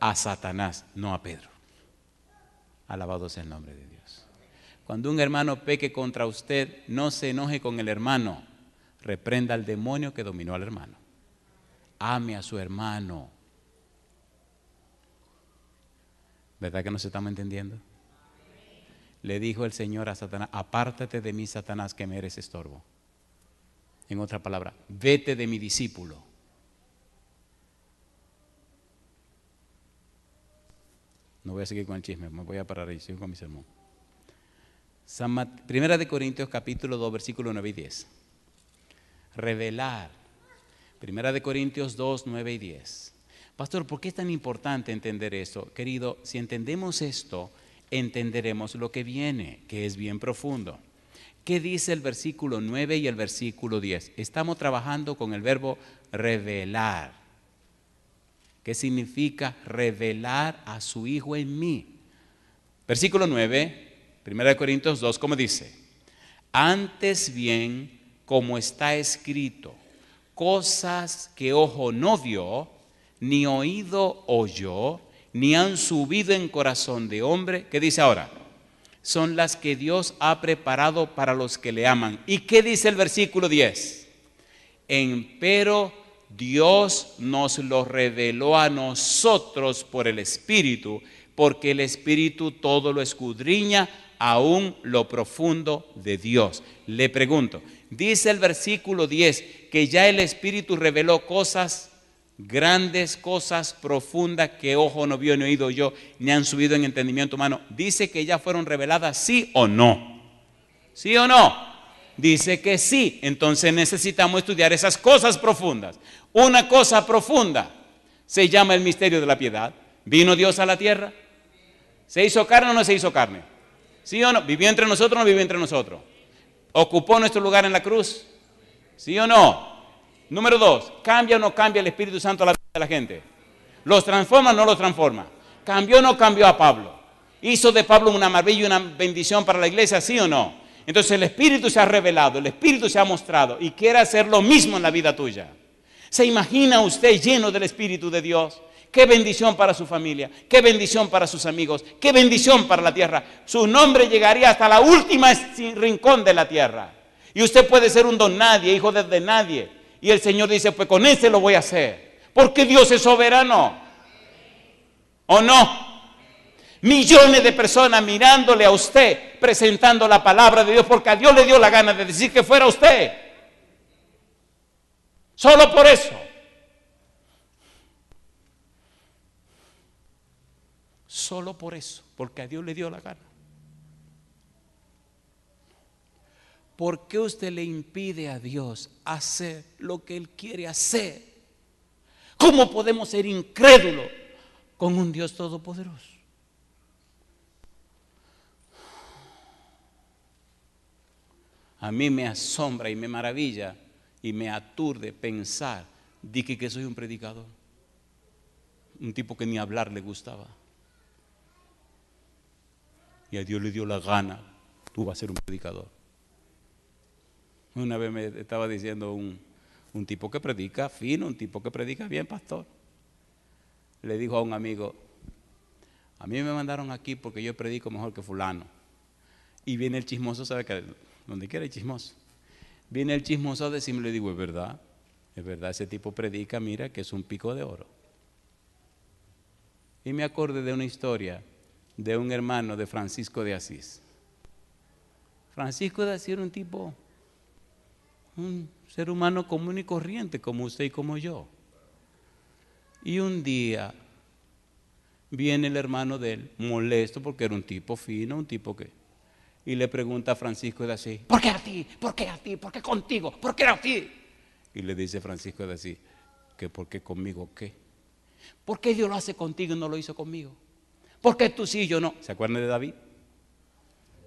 A Satanás, no a Pedro. Alabado sea el nombre de Dios. Cuando un hermano peque contra usted, no se enoje con el hermano. Reprenda al demonio que dominó al hermano. Ame a su hermano. ¿Verdad que nos estamos entendiendo? Le dijo el Señor a Satanás, apártate de mí, Satanás, que me eres estorbo. En otra palabra, vete de mi discípulo. No voy a seguir con el chisme, me voy a parar y sigo con mi sermón. Primera de Corintios capítulo 2, versículo 9 y 10. Revelar. Primera de Corintios 2, 9 y 10. Pastor, ¿por qué es tan importante entender esto? Querido, si entendemos esto, entenderemos lo que viene, que es bien profundo. ¿Qué dice el versículo 9 y el versículo 10? Estamos trabajando con el verbo revelar. ¿Qué significa revelar a su Hijo en mí? Versículo 9, 1 Corintios 2, como dice, antes bien, como está escrito, cosas que ojo no vio, ni oído oyó, ni han subido en corazón de hombre. ¿Qué dice ahora? Son las que Dios ha preparado para los que le aman. ¿Y qué dice el versículo 10? Empero Dios nos lo reveló a nosotros por el Espíritu, porque el Espíritu todo lo escudriña, aún lo profundo de Dios. Le pregunto, dice el versículo 10 que ya el Espíritu reveló cosas grandes cosas profundas que ojo no vio ni oído yo, ni han subido en entendimiento humano. Dice que ya fueron reveladas, sí o no. ¿Sí o no? Dice que sí. Entonces necesitamos estudiar esas cosas profundas. Una cosa profunda se llama el misterio de la piedad. ¿Vino Dios a la tierra? ¿Se hizo carne o no se hizo carne? ¿Sí o no? ¿Vivió entre nosotros o no vivió entre nosotros? ¿Ocupó nuestro lugar en la cruz? ¿Sí o no? Número dos, ¿cambia o no cambia el Espíritu Santo a la vida de la gente? ¿Los transforma o no los transforma? ¿Cambió o no cambió a Pablo? ¿Hizo de Pablo una maravilla y una bendición para la iglesia, sí o no? Entonces el Espíritu se ha revelado, el Espíritu se ha mostrado y quiere hacer lo mismo en la vida tuya. ¿Se imagina usted lleno del Espíritu de Dios? Qué bendición para su familia, qué bendición para sus amigos, qué bendición para la tierra. Su nombre llegaría hasta la última rincón de la tierra. Y usted puede ser un don nadie, hijo de nadie, y el Señor dice, pues con ese lo voy a hacer. Porque Dios es soberano. ¿O no? Millones de personas mirándole a usted, presentando la palabra de Dios, porque a Dios le dio la gana de decir que fuera usted. Solo por eso. Solo por eso, porque a Dios le dio la gana. ¿Por qué usted le impide a Dios hacer lo que Él quiere hacer? ¿Cómo podemos ser incrédulos con un Dios todopoderoso? A mí me asombra y me maravilla y me aturde pensar de que, que soy un predicador, un tipo que ni hablar le gustaba. Y a Dios le dio la gana, tú vas a ser un predicador. Una vez me estaba diciendo un, tipo que predica fino, un tipo que predica bien, pastor. Le dijo a un amigo, a mí me mandaron aquí porque yo predico mejor que fulano. Y viene el chismoso, ¿sabe que Donde quiere el chismoso. Viene el chismoso a decirme, le digo, es verdad, es verdad, ese tipo predica, mira, que es un pico de oro. Y me acordé de una historia de un hermano de Francisco de Asís. Francisco de Asís era un tipo un ser humano común y corriente como usted y como yo. Y un día viene el hermano de él, molesto porque era un tipo fino, un tipo que... Y le pregunta a Francisco de así, ¿por qué a ti? ¿Por qué a ti? ¿Por qué contigo? ¿Por qué a ti? Y le dice Francisco de así, ¿que por qué conmigo qué? ¿Por qué Dios lo hace contigo y no lo hizo conmigo? ¿Por qué tú sí y yo no? ¿Se acuerdan de David?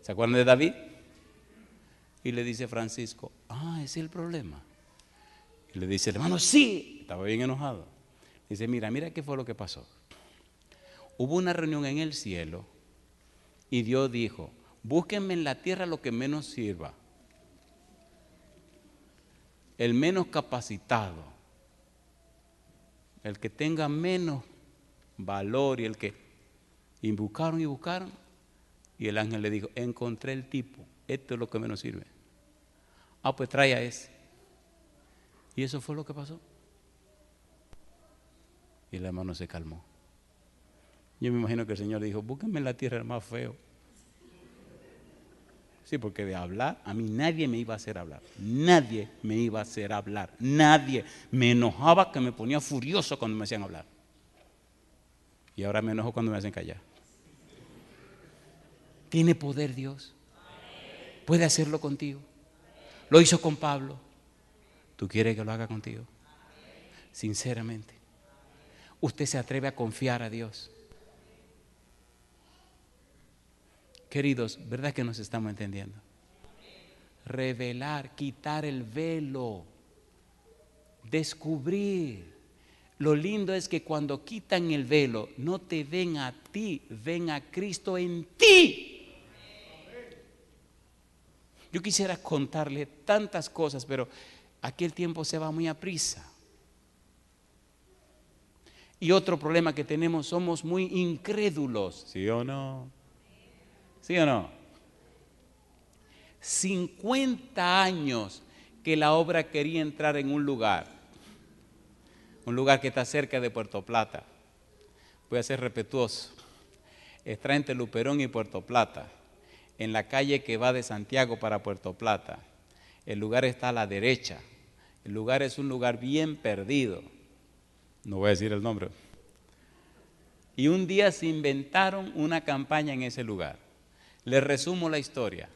¿Se acuerdan de David? Y le dice Francisco, ah, ese es el problema. Y le dice, hermano, sí, estaba bien enojado. Dice, mira, mira qué fue lo que pasó. Hubo una reunión en el cielo y Dios dijo, búsquenme en la tierra lo que menos sirva, el menos capacitado, el que tenga menos valor y el que... Y buscaron y buscaron y el ángel le dijo, encontré el tipo esto es lo que menos sirve. Ah, pues trae a ese. Y eso fue lo que pasó. Y la hermano se calmó. Yo me imagino que el Señor dijo, búsquenme en la tierra el más feo. Sí, porque de hablar, a mí nadie me iba a hacer hablar. Nadie me iba a hacer hablar. Nadie. Me enojaba que me ponía furioso cuando me hacían hablar. Y ahora me enojo cuando me hacen callar. Tiene poder Dios. Puede hacerlo contigo. Lo hizo con Pablo. ¿Tú quieres que lo haga contigo? Sinceramente. Usted se atreve a confiar a Dios. Queridos, ¿verdad que nos estamos entendiendo? Revelar, quitar el velo, descubrir. Lo lindo es que cuando quitan el velo, no te ven a ti, ven a Cristo en ti. Yo quisiera contarle tantas cosas, pero aquel tiempo se va muy a prisa. Y otro problema que tenemos, somos muy incrédulos, ¿sí o no? ¿Sí o no? 50 años que la obra quería entrar en un lugar, un lugar que está cerca de Puerto Plata. Voy a ser respetuoso. Está entre Luperón y Puerto Plata en la calle que va de Santiago para Puerto Plata. El lugar está a la derecha. El lugar es un lugar bien perdido. No voy a decir el nombre. Y un día se inventaron una campaña en ese lugar. Les resumo la historia.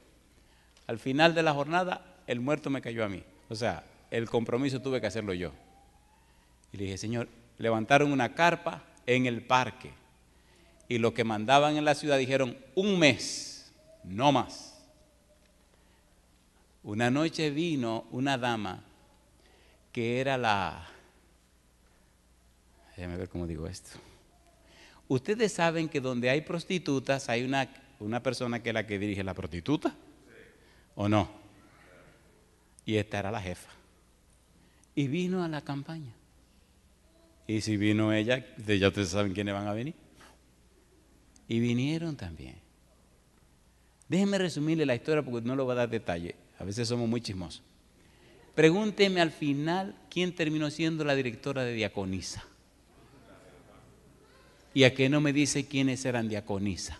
Al final de la jornada, el muerto me cayó a mí. O sea, el compromiso tuve que hacerlo yo. Y le dije, Señor, levantaron una carpa en el parque. Y lo que mandaban en la ciudad dijeron, un mes no más. Una noche vino una dama que era la... Déjame ver cómo digo esto. Ustedes saben que donde hay prostitutas hay una, una persona que es la que dirige la prostituta, ¿o no? Y esta era la jefa. Y vino a la campaña. Y si vino ella, ya ustedes saben quiénes van a venir. Y vinieron también. Déjeme resumirle la historia porque no lo va a dar detalle. A veces somos muy chismosos. Pregúnteme al final quién terminó siendo la directora de Diaconisa. Y a que no me dice quiénes eran Diaconisa.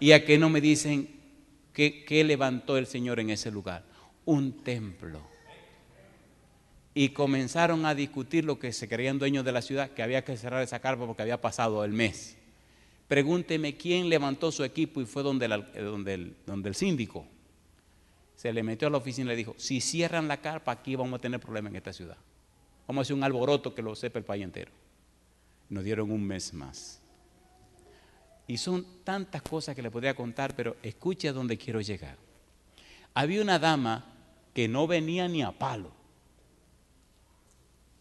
Y a que no me dicen qué, qué levantó el Señor en ese lugar. Un templo. Y comenzaron a discutir lo que se creían dueños de la ciudad, que había que cerrar esa carpa porque había pasado el mes. Pregúnteme quién levantó su equipo y fue donde, eh, el, el síndico. Se le metió a la oficina y le dijo, si cierran la carpa aquí vamos a tener problemas en esta ciudad. Vamos a hacer un alboroto que lo sepa el país entero. Nos dieron un mes más. Y son tantas cosas que le podría contar, pero escuche a dónde quiero llegar. Había una dama que no venía ni a palo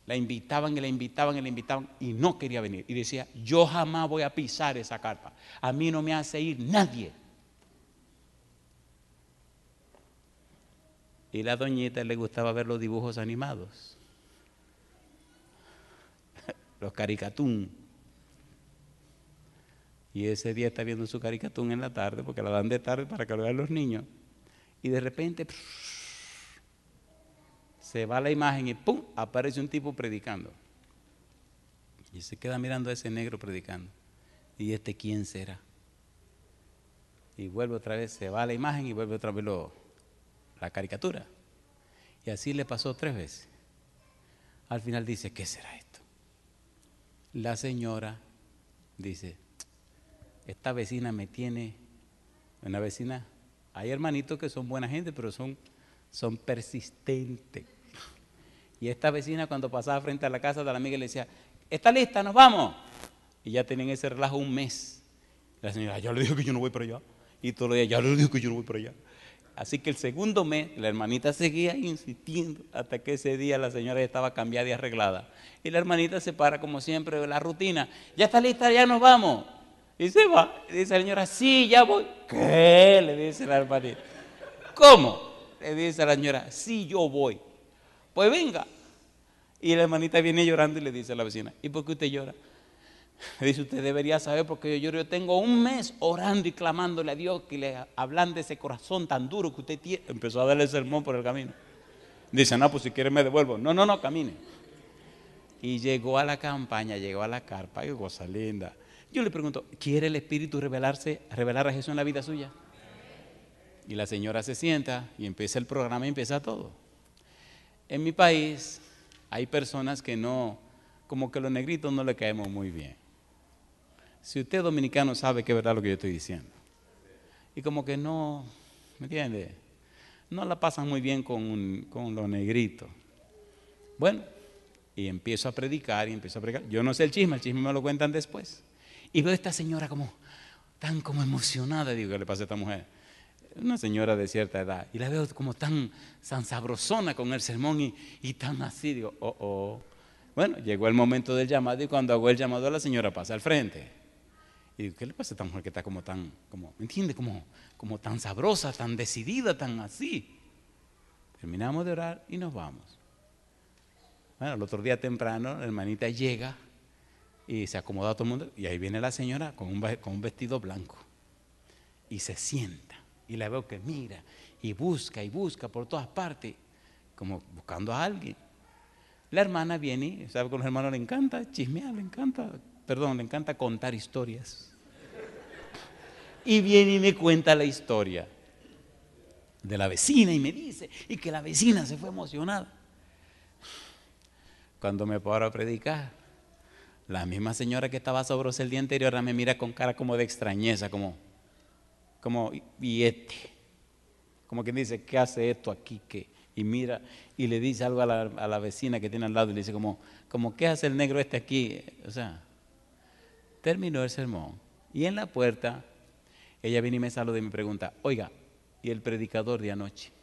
la invitaban y la invitaban y la invitaban y no quería venir. Y decía, yo jamás voy a pisar esa carpa. A mí no me hace ir nadie. Y la doñita le gustaba ver los dibujos animados. Los caricatún. Y ese día está viendo su caricatún en la tarde, porque la dan de tarde para que lo vean los niños. Y de repente se va la imagen y ¡pum! aparece un tipo predicando. Y se queda mirando a ese negro predicando. ¿Y este quién será? Y vuelve otra vez, se va la imagen y vuelve otra vez la caricatura. Y así le pasó tres veces. Al final dice, ¿qué será esto? La señora dice, esta vecina me tiene, una vecina, hay hermanitos que son buena gente, pero son, son persistentes. Y esta vecina cuando pasaba frente a la casa de la amiga le decía, está lista, nos vamos. Y ya tenían ese relajo un mes. La señora, ya le dijo que yo no voy para allá. Y todo los días, ya le dijo que yo no voy para allá. Así que el segundo mes, la hermanita seguía insistiendo hasta que ese día la señora ya estaba cambiada y arreglada. Y la hermanita se para como siempre de la rutina. Ya está lista, ya nos vamos. Y se va. dice la señora, sí, ya voy. ¿Qué? Le dice la hermanita. ¿Cómo? Le dice la señora, sí, yo voy. Pues venga. Y la hermanita viene llorando y le dice a la vecina, ¿y por qué usted llora? Le dice, usted debería saber ...porque yo lloro. Yo tengo un mes orando y clamándole a Dios que le hablan de ese corazón tan duro que usted tiene. Empezó a darle el sermón por el camino. Dice, no, pues si quiere me devuelvo. No, no, no, camine. Y llegó a la campaña, llegó a la carpa, qué cosa linda. Yo le pregunto, ¿quiere el Espíritu revelarse, revelar a Jesús en la vida suya? Y la señora se sienta y empieza el programa y empieza todo. En mi país, hay personas que no, como que los negritos no le caemos muy bien. Si usted es dominicano sabe que es verdad lo que yo estoy diciendo. Y como que no, ¿me entiende? No la pasan muy bien con, con los negritos. Bueno, y empiezo a predicar y empiezo a predicar. Yo no sé el chisme, el chisme me lo cuentan después. Y veo a esta señora como, tan como emocionada, digo, ¿qué le pasa a esta mujer? una señora de cierta edad, y la veo como tan, tan sabrosona con el sermón y, tan así, digo, oh, oh. Bueno, llegó el momento del llamado y cuando hago el llamado la señora pasa al frente. Y digo, ¿qué le pasa a esta mujer que está como tan, como, ¿me entiende? Como, como tan sabrosa, tan decidida, tan así. Terminamos de orar y nos vamos. Bueno, el otro día temprano la hermanita llega y se acomoda a todo el mundo y ahí viene la señora con un vestido blanco y se sienta. Y la veo que mira y busca y busca por todas partes, como buscando a alguien. La hermana viene, sabe que a los hermanos le encanta chismear, le encanta, perdón, le encanta contar historias. Y viene y me cuenta la historia de la vecina y me dice, y que la vecina se fue emocionada. Cuando me paro a predicar, la misma señora que estaba sobrosa el día anterior me mira con cara como de extrañeza, como, como, y este, como quien dice, ¿qué hace esto aquí? ¿Qué? Y mira, y le dice algo a la, vecina que tiene al lado y le dice como, como, ¿qué hace el negro este aquí? O sea, terminó el sermón. Y en la puerta, ella viene y me saluda y me pregunta, oiga, ¿y el predicador de anoche?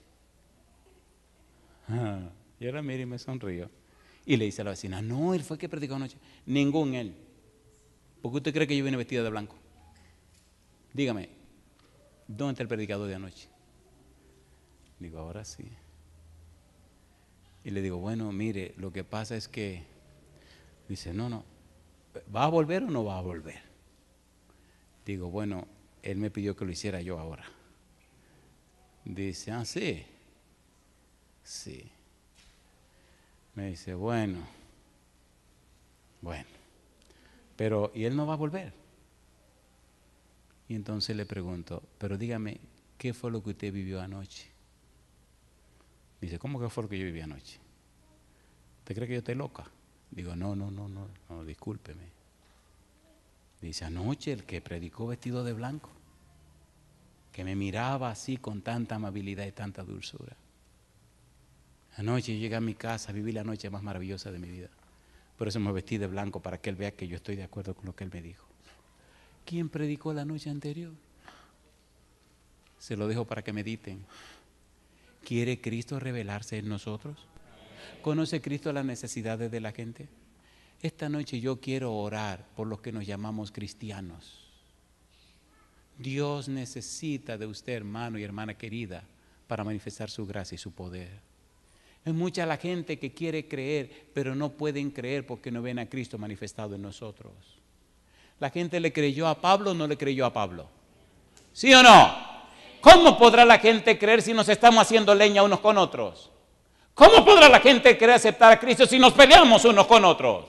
y ahora la miro y me sonrío. Y le dice a la vecina, no, él fue que predicó anoche. Ningún él. ¿Por qué usted cree que yo vine vestida de blanco? Dígame, ¿dónde está el predicador de anoche? Digo, ahora sí. Y le digo, bueno, mire, lo que pasa es que, dice, no, no, ¿va a volver o no va a volver? Digo, bueno, él me pidió que lo hiciera yo ahora. Dice, ah, sí, sí. Me dice, bueno, bueno, pero, ¿y él no va a volver? Y entonces le pregunto, pero dígame, ¿qué fue lo que usted vivió anoche? Dice, ¿cómo que fue lo que yo viví anoche? ¿Usted cree que yo estoy loca? Digo, no, no, no, no, no, discúlpeme. Dice, anoche el que predicó vestido de blanco, que me miraba así con tanta amabilidad y tanta dulzura. Anoche llegué a mi casa, viví la noche más maravillosa de mi vida. Por eso me vestí de blanco para que él vea que yo estoy de acuerdo con lo que él me dijo. ¿Quién predicó la noche anterior? Se lo dejo para que mediten. ¿Quiere Cristo revelarse en nosotros? ¿Conoce Cristo las necesidades de la gente? Esta noche yo quiero orar por los que nos llamamos cristianos. Dios necesita de usted, hermano y hermana querida, para manifestar su gracia y su poder. Hay mucha la gente que quiere creer, pero no pueden creer porque no ven a Cristo manifestado en nosotros. La gente le creyó a Pablo o no le creyó a Pablo. ¿Sí o no? ¿Cómo podrá la gente creer si nos estamos haciendo leña unos con otros? ¿Cómo podrá la gente creer aceptar a Cristo si nos peleamos unos con otros?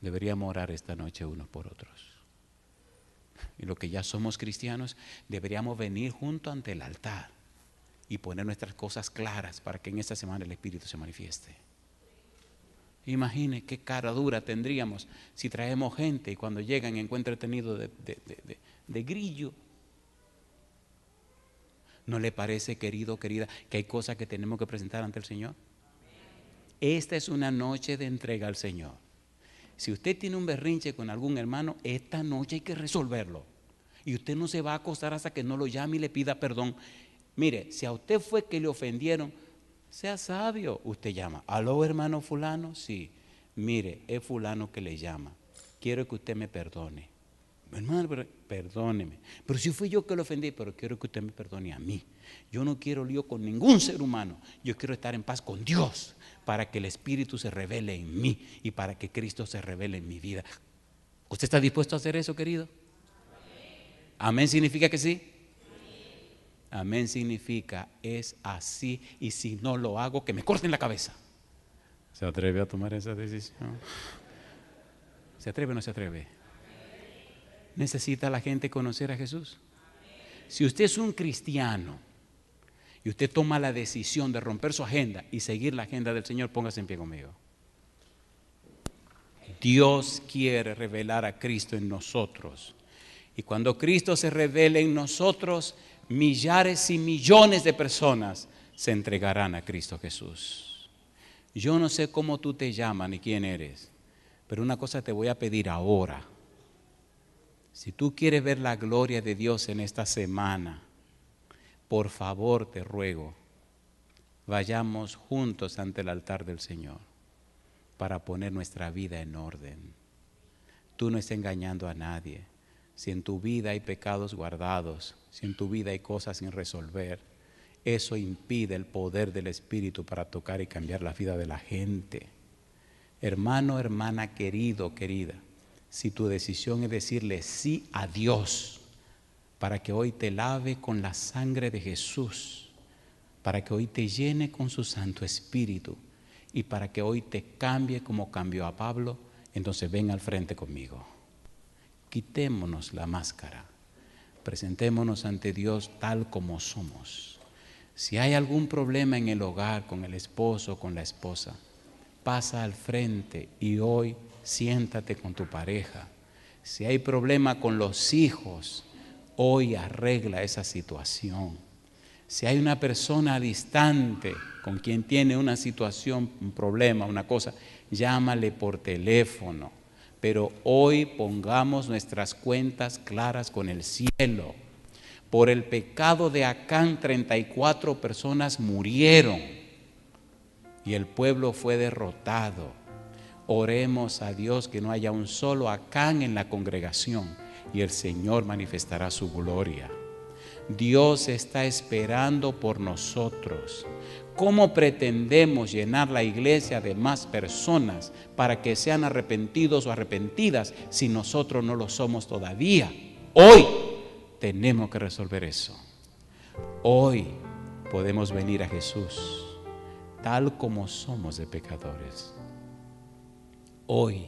Deberíamos orar esta noche unos por otros. Y lo que ya somos cristianos, deberíamos venir junto ante el altar y poner nuestras cosas claras para que en esta semana el Espíritu se manifieste. Imagine qué cara dura tendríamos si traemos gente y cuando llegan encuentran tenido de, de grillo. ¿No le parece, querido, querida, que hay cosas que tenemos que presentar ante el Señor? Esta es una noche de entrega al Señor. Si usted tiene un berrinche con algún hermano, esta noche hay que resolverlo. Y usted no se va a acostar hasta que no lo llame y le pida perdón. Mire, si a usted fue que le ofendieron, sea sabio, usted llama. Aló, hermano fulano, sí. Mire, es fulano que le llama. Quiero que usted me perdone. Hermano, perdóneme. Pero si fui yo que lo ofendí, pero quiero que usted me perdone a mí. Yo no quiero lío con ningún ser humano. Yo quiero estar en paz con Dios para que el Espíritu se revele en mí y para que Cristo se revele en mi vida. ¿Usted está dispuesto a hacer eso, querido? Amén significa que sí. Amén significa es así y si no lo hago, que me corten la cabeza. ¿Se atreve a tomar esa decisión? ¿Se atreve o no se atreve? ¿Necesita la gente conocer a Jesús? Si usted es un cristiano y usted toma la decisión de romper su agenda y seguir la agenda del Señor, póngase en pie conmigo. Dios quiere revelar a Cristo en nosotros. Y cuando Cristo se revele en nosotros, millares y millones de personas se entregarán a Cristo Jesús. Yo no sé cómo tú te llamas ni quién eres, pero una cosa te voy a pedir ahora. Si tú quieres ver la gloria de Dios en esta semana, por favor te ruego, vayamos juntos ante el altar del Señor para poner nuestra vida en orden. Tú no estás engañando a nadie si en tu vida hay pecados guardados, si en tu vida hay cosas sin resolver, eso impide el poder del Espíritu para tocar y cambiar la vida de la gente. Hermano, hermana, querido, querida, si tu decisión es decirle sí a Dios, para que hoy te lave con la sangre de Jesús, para que hoy te llene con su Santo Espíritu y para que hoy te cambie como cambió a Pablo, entonces ven al frente conmigo. Quitémonos la máscara. Presentémonos ante Dios tal como somos. Si hay algún problema en el hogar, con el esposo, o con la esposa, pasa al frente y hoy siéntate con tu pareja. Si hay problema con los hijos, hoy arregla esa situación. Si hay una persona distante con quien tiene una situación, un problema, una cosa, llámale por teléfono. Pero hoy pongamos nuestras cuentas claras con el cielo. Por el pecado de Acán, 34 personas murieron y el pueblo fue derrotado. Oremos a Dios que no haya un solo Acán en la congregación y el Señor manifestará su gloria. Dios está esperando por nosotros. ¿Cómo pretendemos llenar la iglesia de más personas para que sean arrepentidos o arrepentidas si nosotros no lo somos todavía? Hoy tenemos que resolver eso. Hoy podemos venir a Jesús tal como somos de pecadores. Hoy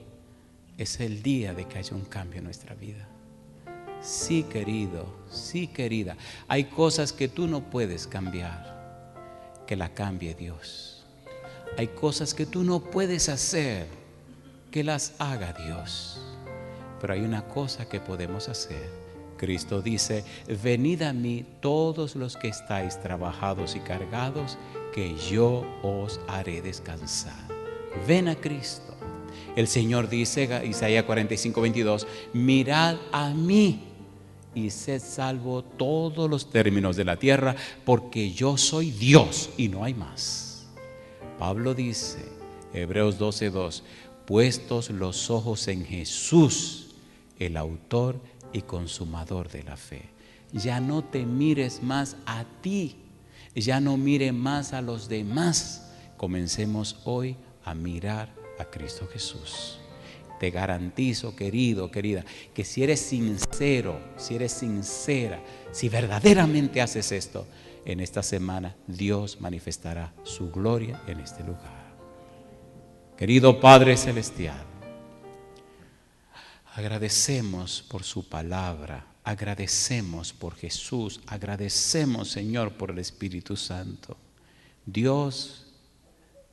es el día de que haya un cambio en nuestra vida. Sí, querido, sí, querida. Hay cosas que tú no puedes cambiar, que la cambie Dios. Hay cosas que tú no puedes hacer, que las haga Dios. Pero hay una cosa que podemos hacer. Cristo dice, venid a mí todos los que estáis trabajados y cargados, que yo os haré descansar. Ven a Cristo. El Señor dice, Isaías 45, mirad a mí y sed salvo todos los términos de la tierra, porque yo soy Dios y no hay más. Pablo dice, Hebreos 12:2, puestos los ojos en Jesús, el autor y consumador de la fe. Ya no te mires más a ti, ya no mire más a los demás. Comencemos hoy a mirar a Cristo Jesús te garantizo, querido, querida, que si eres sincero, si eres sincera, si verdaderamente haces esto, en esta semana Dios manifestará su gloria en este lugar. Querido Padre Celestial, agradecemos por su palabra, agradecemos por Jesús, agradecemos Señor por el Espíritu Santo. Dios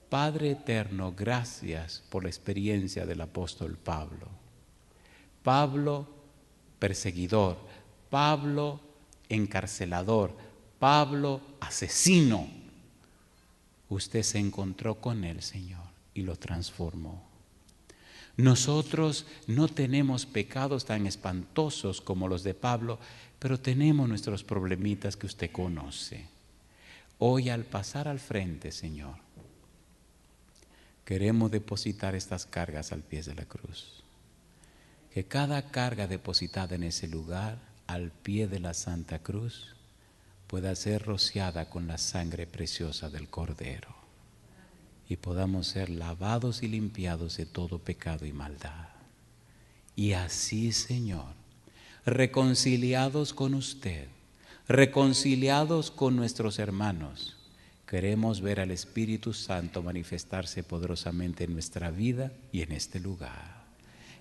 Padre eterno, gracias por la experiencia del apóstol Pablo. Pablo perseguidor, Pablo encarcelador, Pablo asesino. Usted se encontró con él, Señor y lo transformó. Nosotros no tenemos pecados tan espantosos como los de Pablo, pero tenemos nuestros problemitas que usted conoce. Hoy al pasar al frente, Señor, queremos depositar estas cargas al pie de la cruz. Que cada carga depositada en ese lugar, al pie de la Santa Cruz, pueda ser rociada con la sangre preciosa del Cordero y podamos ser lavados y limpiados de todo pecado y maldad. Y así, Señor, reconciliados con usted, reconciliados con nuestros hermanos, Queremos ver al Espíritu Santo manifestarse poderosamente en nuestra vida y en este lugar.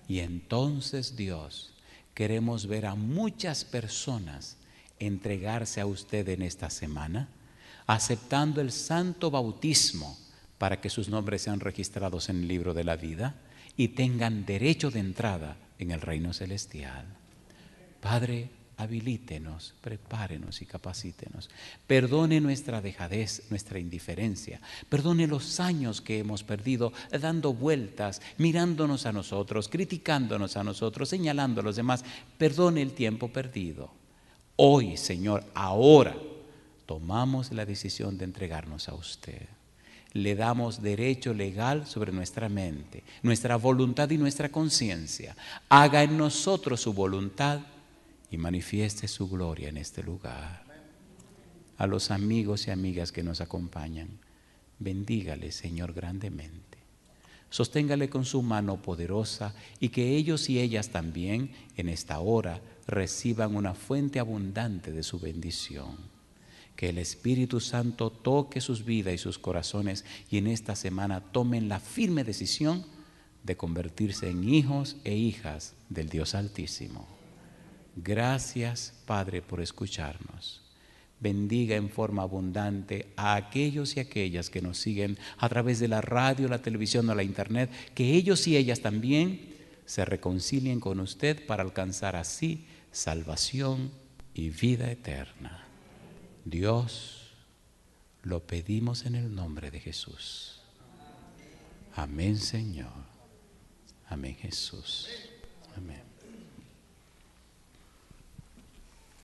Y entonces Dios, queremos ver a muchas personas entregarse a usted en esta semana, aceptando el santo bautismo para que sus nombres sean registrados en el libro de la vida y tengan derecho de entrada en el reino celestial. Padre, habilítenos, prepárenos y capacítenos. Perdone nuestra dejadez, nuestra indiferencia. Perdone los años que hemos perdido dando vueltas, mirándonos a nosotros, criticándonos a nosotros, señalando a los demás. Perdone el tiempo perdido. Hoy, Señor, ahora tomamos la decisión de entregarnos a usted. Le damos derecho legal sobre nuestra mente, nuestra voluntad y nuestra conciencia. Haga en nosotros su voluntad y manifieste su gloria en este lugar. A los amigos y amigas que nos acompañan, bendígale, Señor, grandemente. Sosténgale con su mano poderosa y que ellos y ellas también en esta hora reciban una fuente abundante de su bendición. Que el Espíritu Santo toque sus vidas y sus corazones y en esta semana tomen la firme decisión de convertirse en hijos e hijas del Dios Altísimo. Gracias, Padre, por escucharnos. Bendiga en forma abundante a aquellos y aquellas que nos siguen a través de la radio, la televisión o la internet, que ellos y ellas también se reconcilien con usted para alcanzar así salvación y vida eterna. Dios, lo pedimos en el nombre de Jesús. Amén, Señor. Amén, Jesús. Amén.